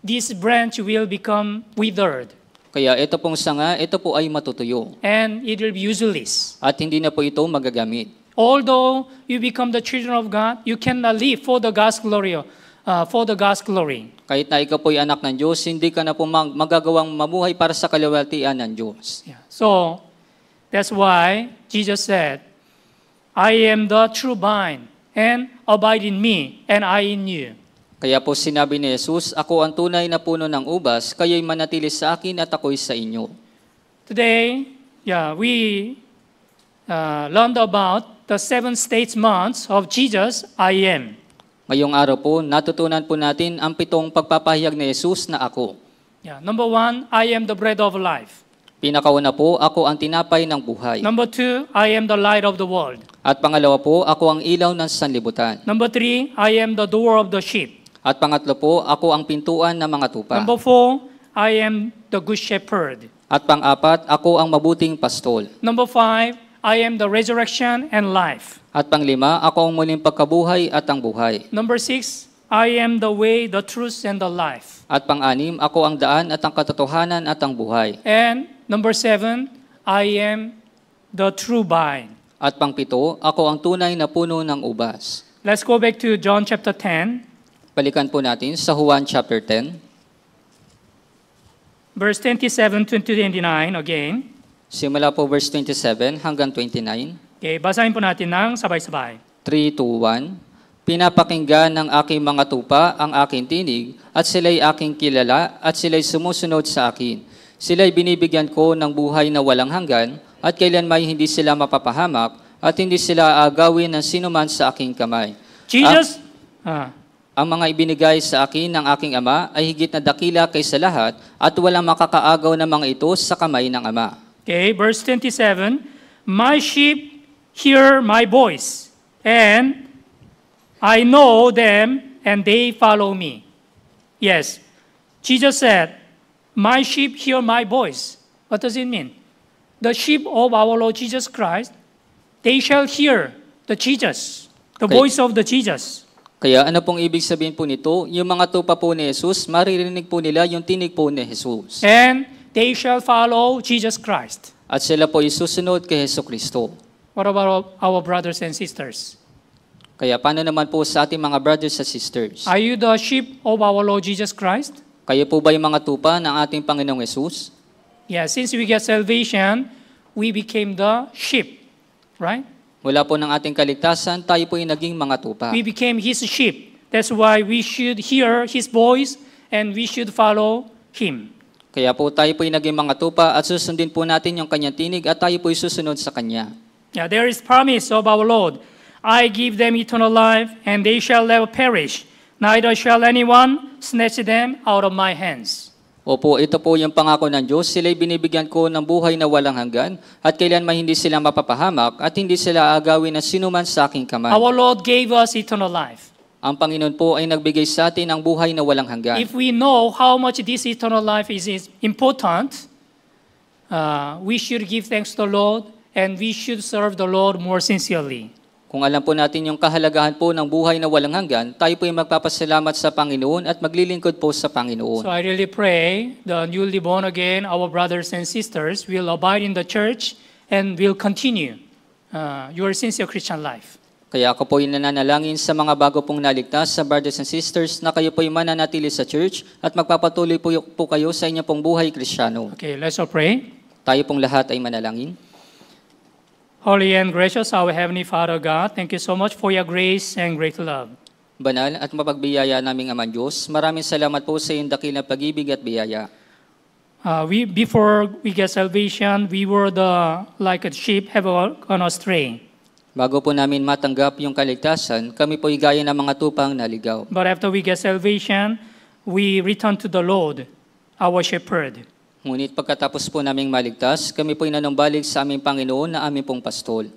This branch will become withered. Kaya ito pong sanga, ito po ay matutuyo. And it will be useless. At hindi na po ito magagamit. Although you become the children of God, you cannot live for the God's glory, uh, for the God's glory. Kahit na ikaw po'y anak ng Diyos, hindi ka na po magagawang mabuhay para sa kalawaltian ng Diyos. Yeah. So, that's why Jesus said, I am the true vine, and abide in me, and I in you. Kaya po sinabi ni Jesus, Ako ang tunay na puno ng ubas, kayo'y manatili sa akin at ako'y sa inyo. Today, yeah, we uh, learned about the seven statements of Jesus, I am. Ngayong araw po, natutunan po natin ang pitong pagpapahayag ni Jesus na ako. Yeah. Number one, I am the bread of life. Pinakauna po, ako ang tinapay ng buhay. Number two, I am the light of the world. At pangalawa po, ako ang ilaw ng sanlibutan. Number three, I am the door of the sheep. At pangatlo po, ako ang pintuan ng mga tupa. Number four, I am the good shepherd. At pang-apat, ako ang mabuting pastol. Number five, I am the resurrection and life. At panglima, ako ang muling pagkabuhay at ang buhay. Number six, I am the way, the truth, and the life. At panganim, ako ang daan at ang katotohanan at ang buhay. And number seven, I am the true vine. At pangpito, ako ang tunay na puno ng ubas. Let's go back to John chapter 10. Balikan po natin sa Juan chapter 10. Verse 27 to 29 again. Simula po verse 27 hanggang 29. Okay, basahin po natin ng sabay-sabay. 3, 2, 1. Pinapakinggan ng aking mga tupa ang aking tinig at sila'y aking kilala at sila'y sumusunod sa akin. Sila'y binibigyan ko ng buhay na walang hanggan at kailanman hindi sila mapapahamak at hindi sila agawin ng sinuman sa aking kamay. Jesus! ah. ang mga ibinigay sa akin ng aking ama ay higit na dakila kaysa lahat at walang makakaagaw ng mga ito sa kamay ng ama. Okay, verse 27 My sheep hear my voice, and I know them, and they follow me. Yes, Jesus said, My sheep hear my voice. What does it mean? The sheep of our Lord Jesus Christ, they shall hear the Jesus, the kaya, voice of the Jesus. Kaya ano pong ibig sabihin po nito? Yung mga tupa po ni Jesus, maririnig po nila yung tinig po ni Jesus. And they shall follow Jesus Christ. At sila po ay susunod kay Heso Kristo. What about our brothers and sisters? Kaya paano naman po sa ating mga brothers and sisters? Are you the sheep of our Lord Jesus Christ? Kayo po ba yung mga tupa ng ating Panginoong Yesus? Yeah, since we get salvation, we became the sheep, right? Mula po ng ating kaligtasan, tayo po yung naging mga tupa. We became His sheep. That's why we should hear His voice and we should follow Him. Kaya po tayo po'y naging mga tupa at susundin po natin yung kanyang tinig at tayo po'y susunod sa kanya. Yeah, there is promise of our Lord. I give them eternal life and they shall never perish. Neither shall anyone snatch them out of my hands. Opo, ito po yung pangako ng Diyos. Sila'y binibigyan ko ng buhay na walang hanggan at kailanman hindi sila mapapahamak at hindi sila agawin ng sinuman sa aking kamay. Our Lord gave us eternal life. Ang Panginoon po ay nagbigay sa atin ang buhay na walang hanggan. If we know how much this eternal life is, is important, uh, we should give thanks to the Lord and we should serve the Lord more sincerely. Kung alam po natin yung kahalagahan po ng buhay na walang hanggan, tayo po ay magpapasalamat sa Panginoon at maglilingkod po sa Panginoon. So I really pray the newly born again, our brothers and sisters will abide in the church and will continue uh, your sincere Christian life. Kaya ako po'y nananalangin sa mga bago pong naligtas sa brothers and sisters na kayo po'y mananatili sa church at magpapatuloy po, po kayo sa inyong pong buhay kristyano. Okay, let's all pray. Tayo pong lahat ay manalangin. Holy and gracious our Heavenly Father God, thank you so much for your grace and great love. Banal at mapagbiyaya naming Ama Diyos, maraming salamat po sa iyong dakilang pag-ibig at biyaya. Uh, we, before we get salvation, we were the, like a sheep have gone astray. Bago po namin matanggap yung kaligtasan, kami po'y gaya ng mga tupang naligaw. But after we get salvation, we return to the Lord, our shepherd. Ngunit pagkatapos po naming maligtas, kami po'y nanumbalik sa aming Panginoon na aming pong pastol.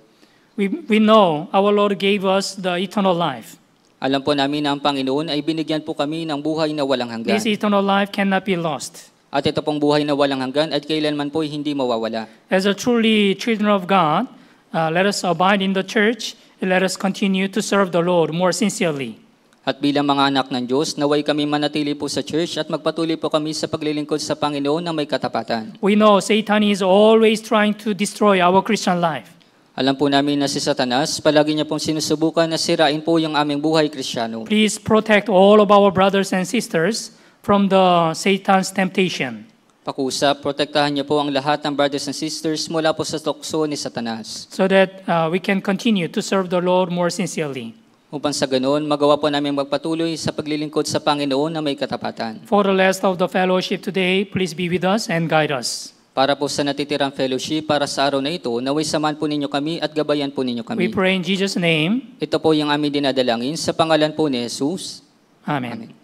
We, we know our Lord gave us the eternal life. Alam po namin na ang Panginoon ay binigyan po kami ng buhay na walang hanggan. This eternal life cannot be lost. At ito pong buhay na walang hanggan at kailanman po ay hindi mawawala. As a truly children of God, Uh, let us abide in the church and let us continue to serve the Lord more sincerely. At bilang mga anak ng Diyos, naway kami manatili po sa church at magpatuloy po kami sa paglilingkod sa Panginoon na may katapatan. We know Satan is always trying to destroy our Christian life. Alam po namin na si Satanas, palagi niya pong sinusubukan na sirain po yung aming buhay kristyano. Please protect all of our brothers and sisters from the Satan's temptation. Pakusap, protektahan niyo po ang lahat ng brothers and sisters mula po sa tukso ni Satanas. So that uh, we can continue to serve the Lord more sincerely. Upang sa ganoon, magawa po namin magpatuloy sa paglilingkod sa Panginoon na may katapatan. For the rest of the fellowship today, please be with us and guide us. Para po sa natitirang fellowship para sa araw na ito, naway samahan po ninyo kami at gabayan po ninyo kami. We pray in Jesus' name. Ito po yung aming dinadalangin sa pangalan po ni Jesus. Amen. Amen.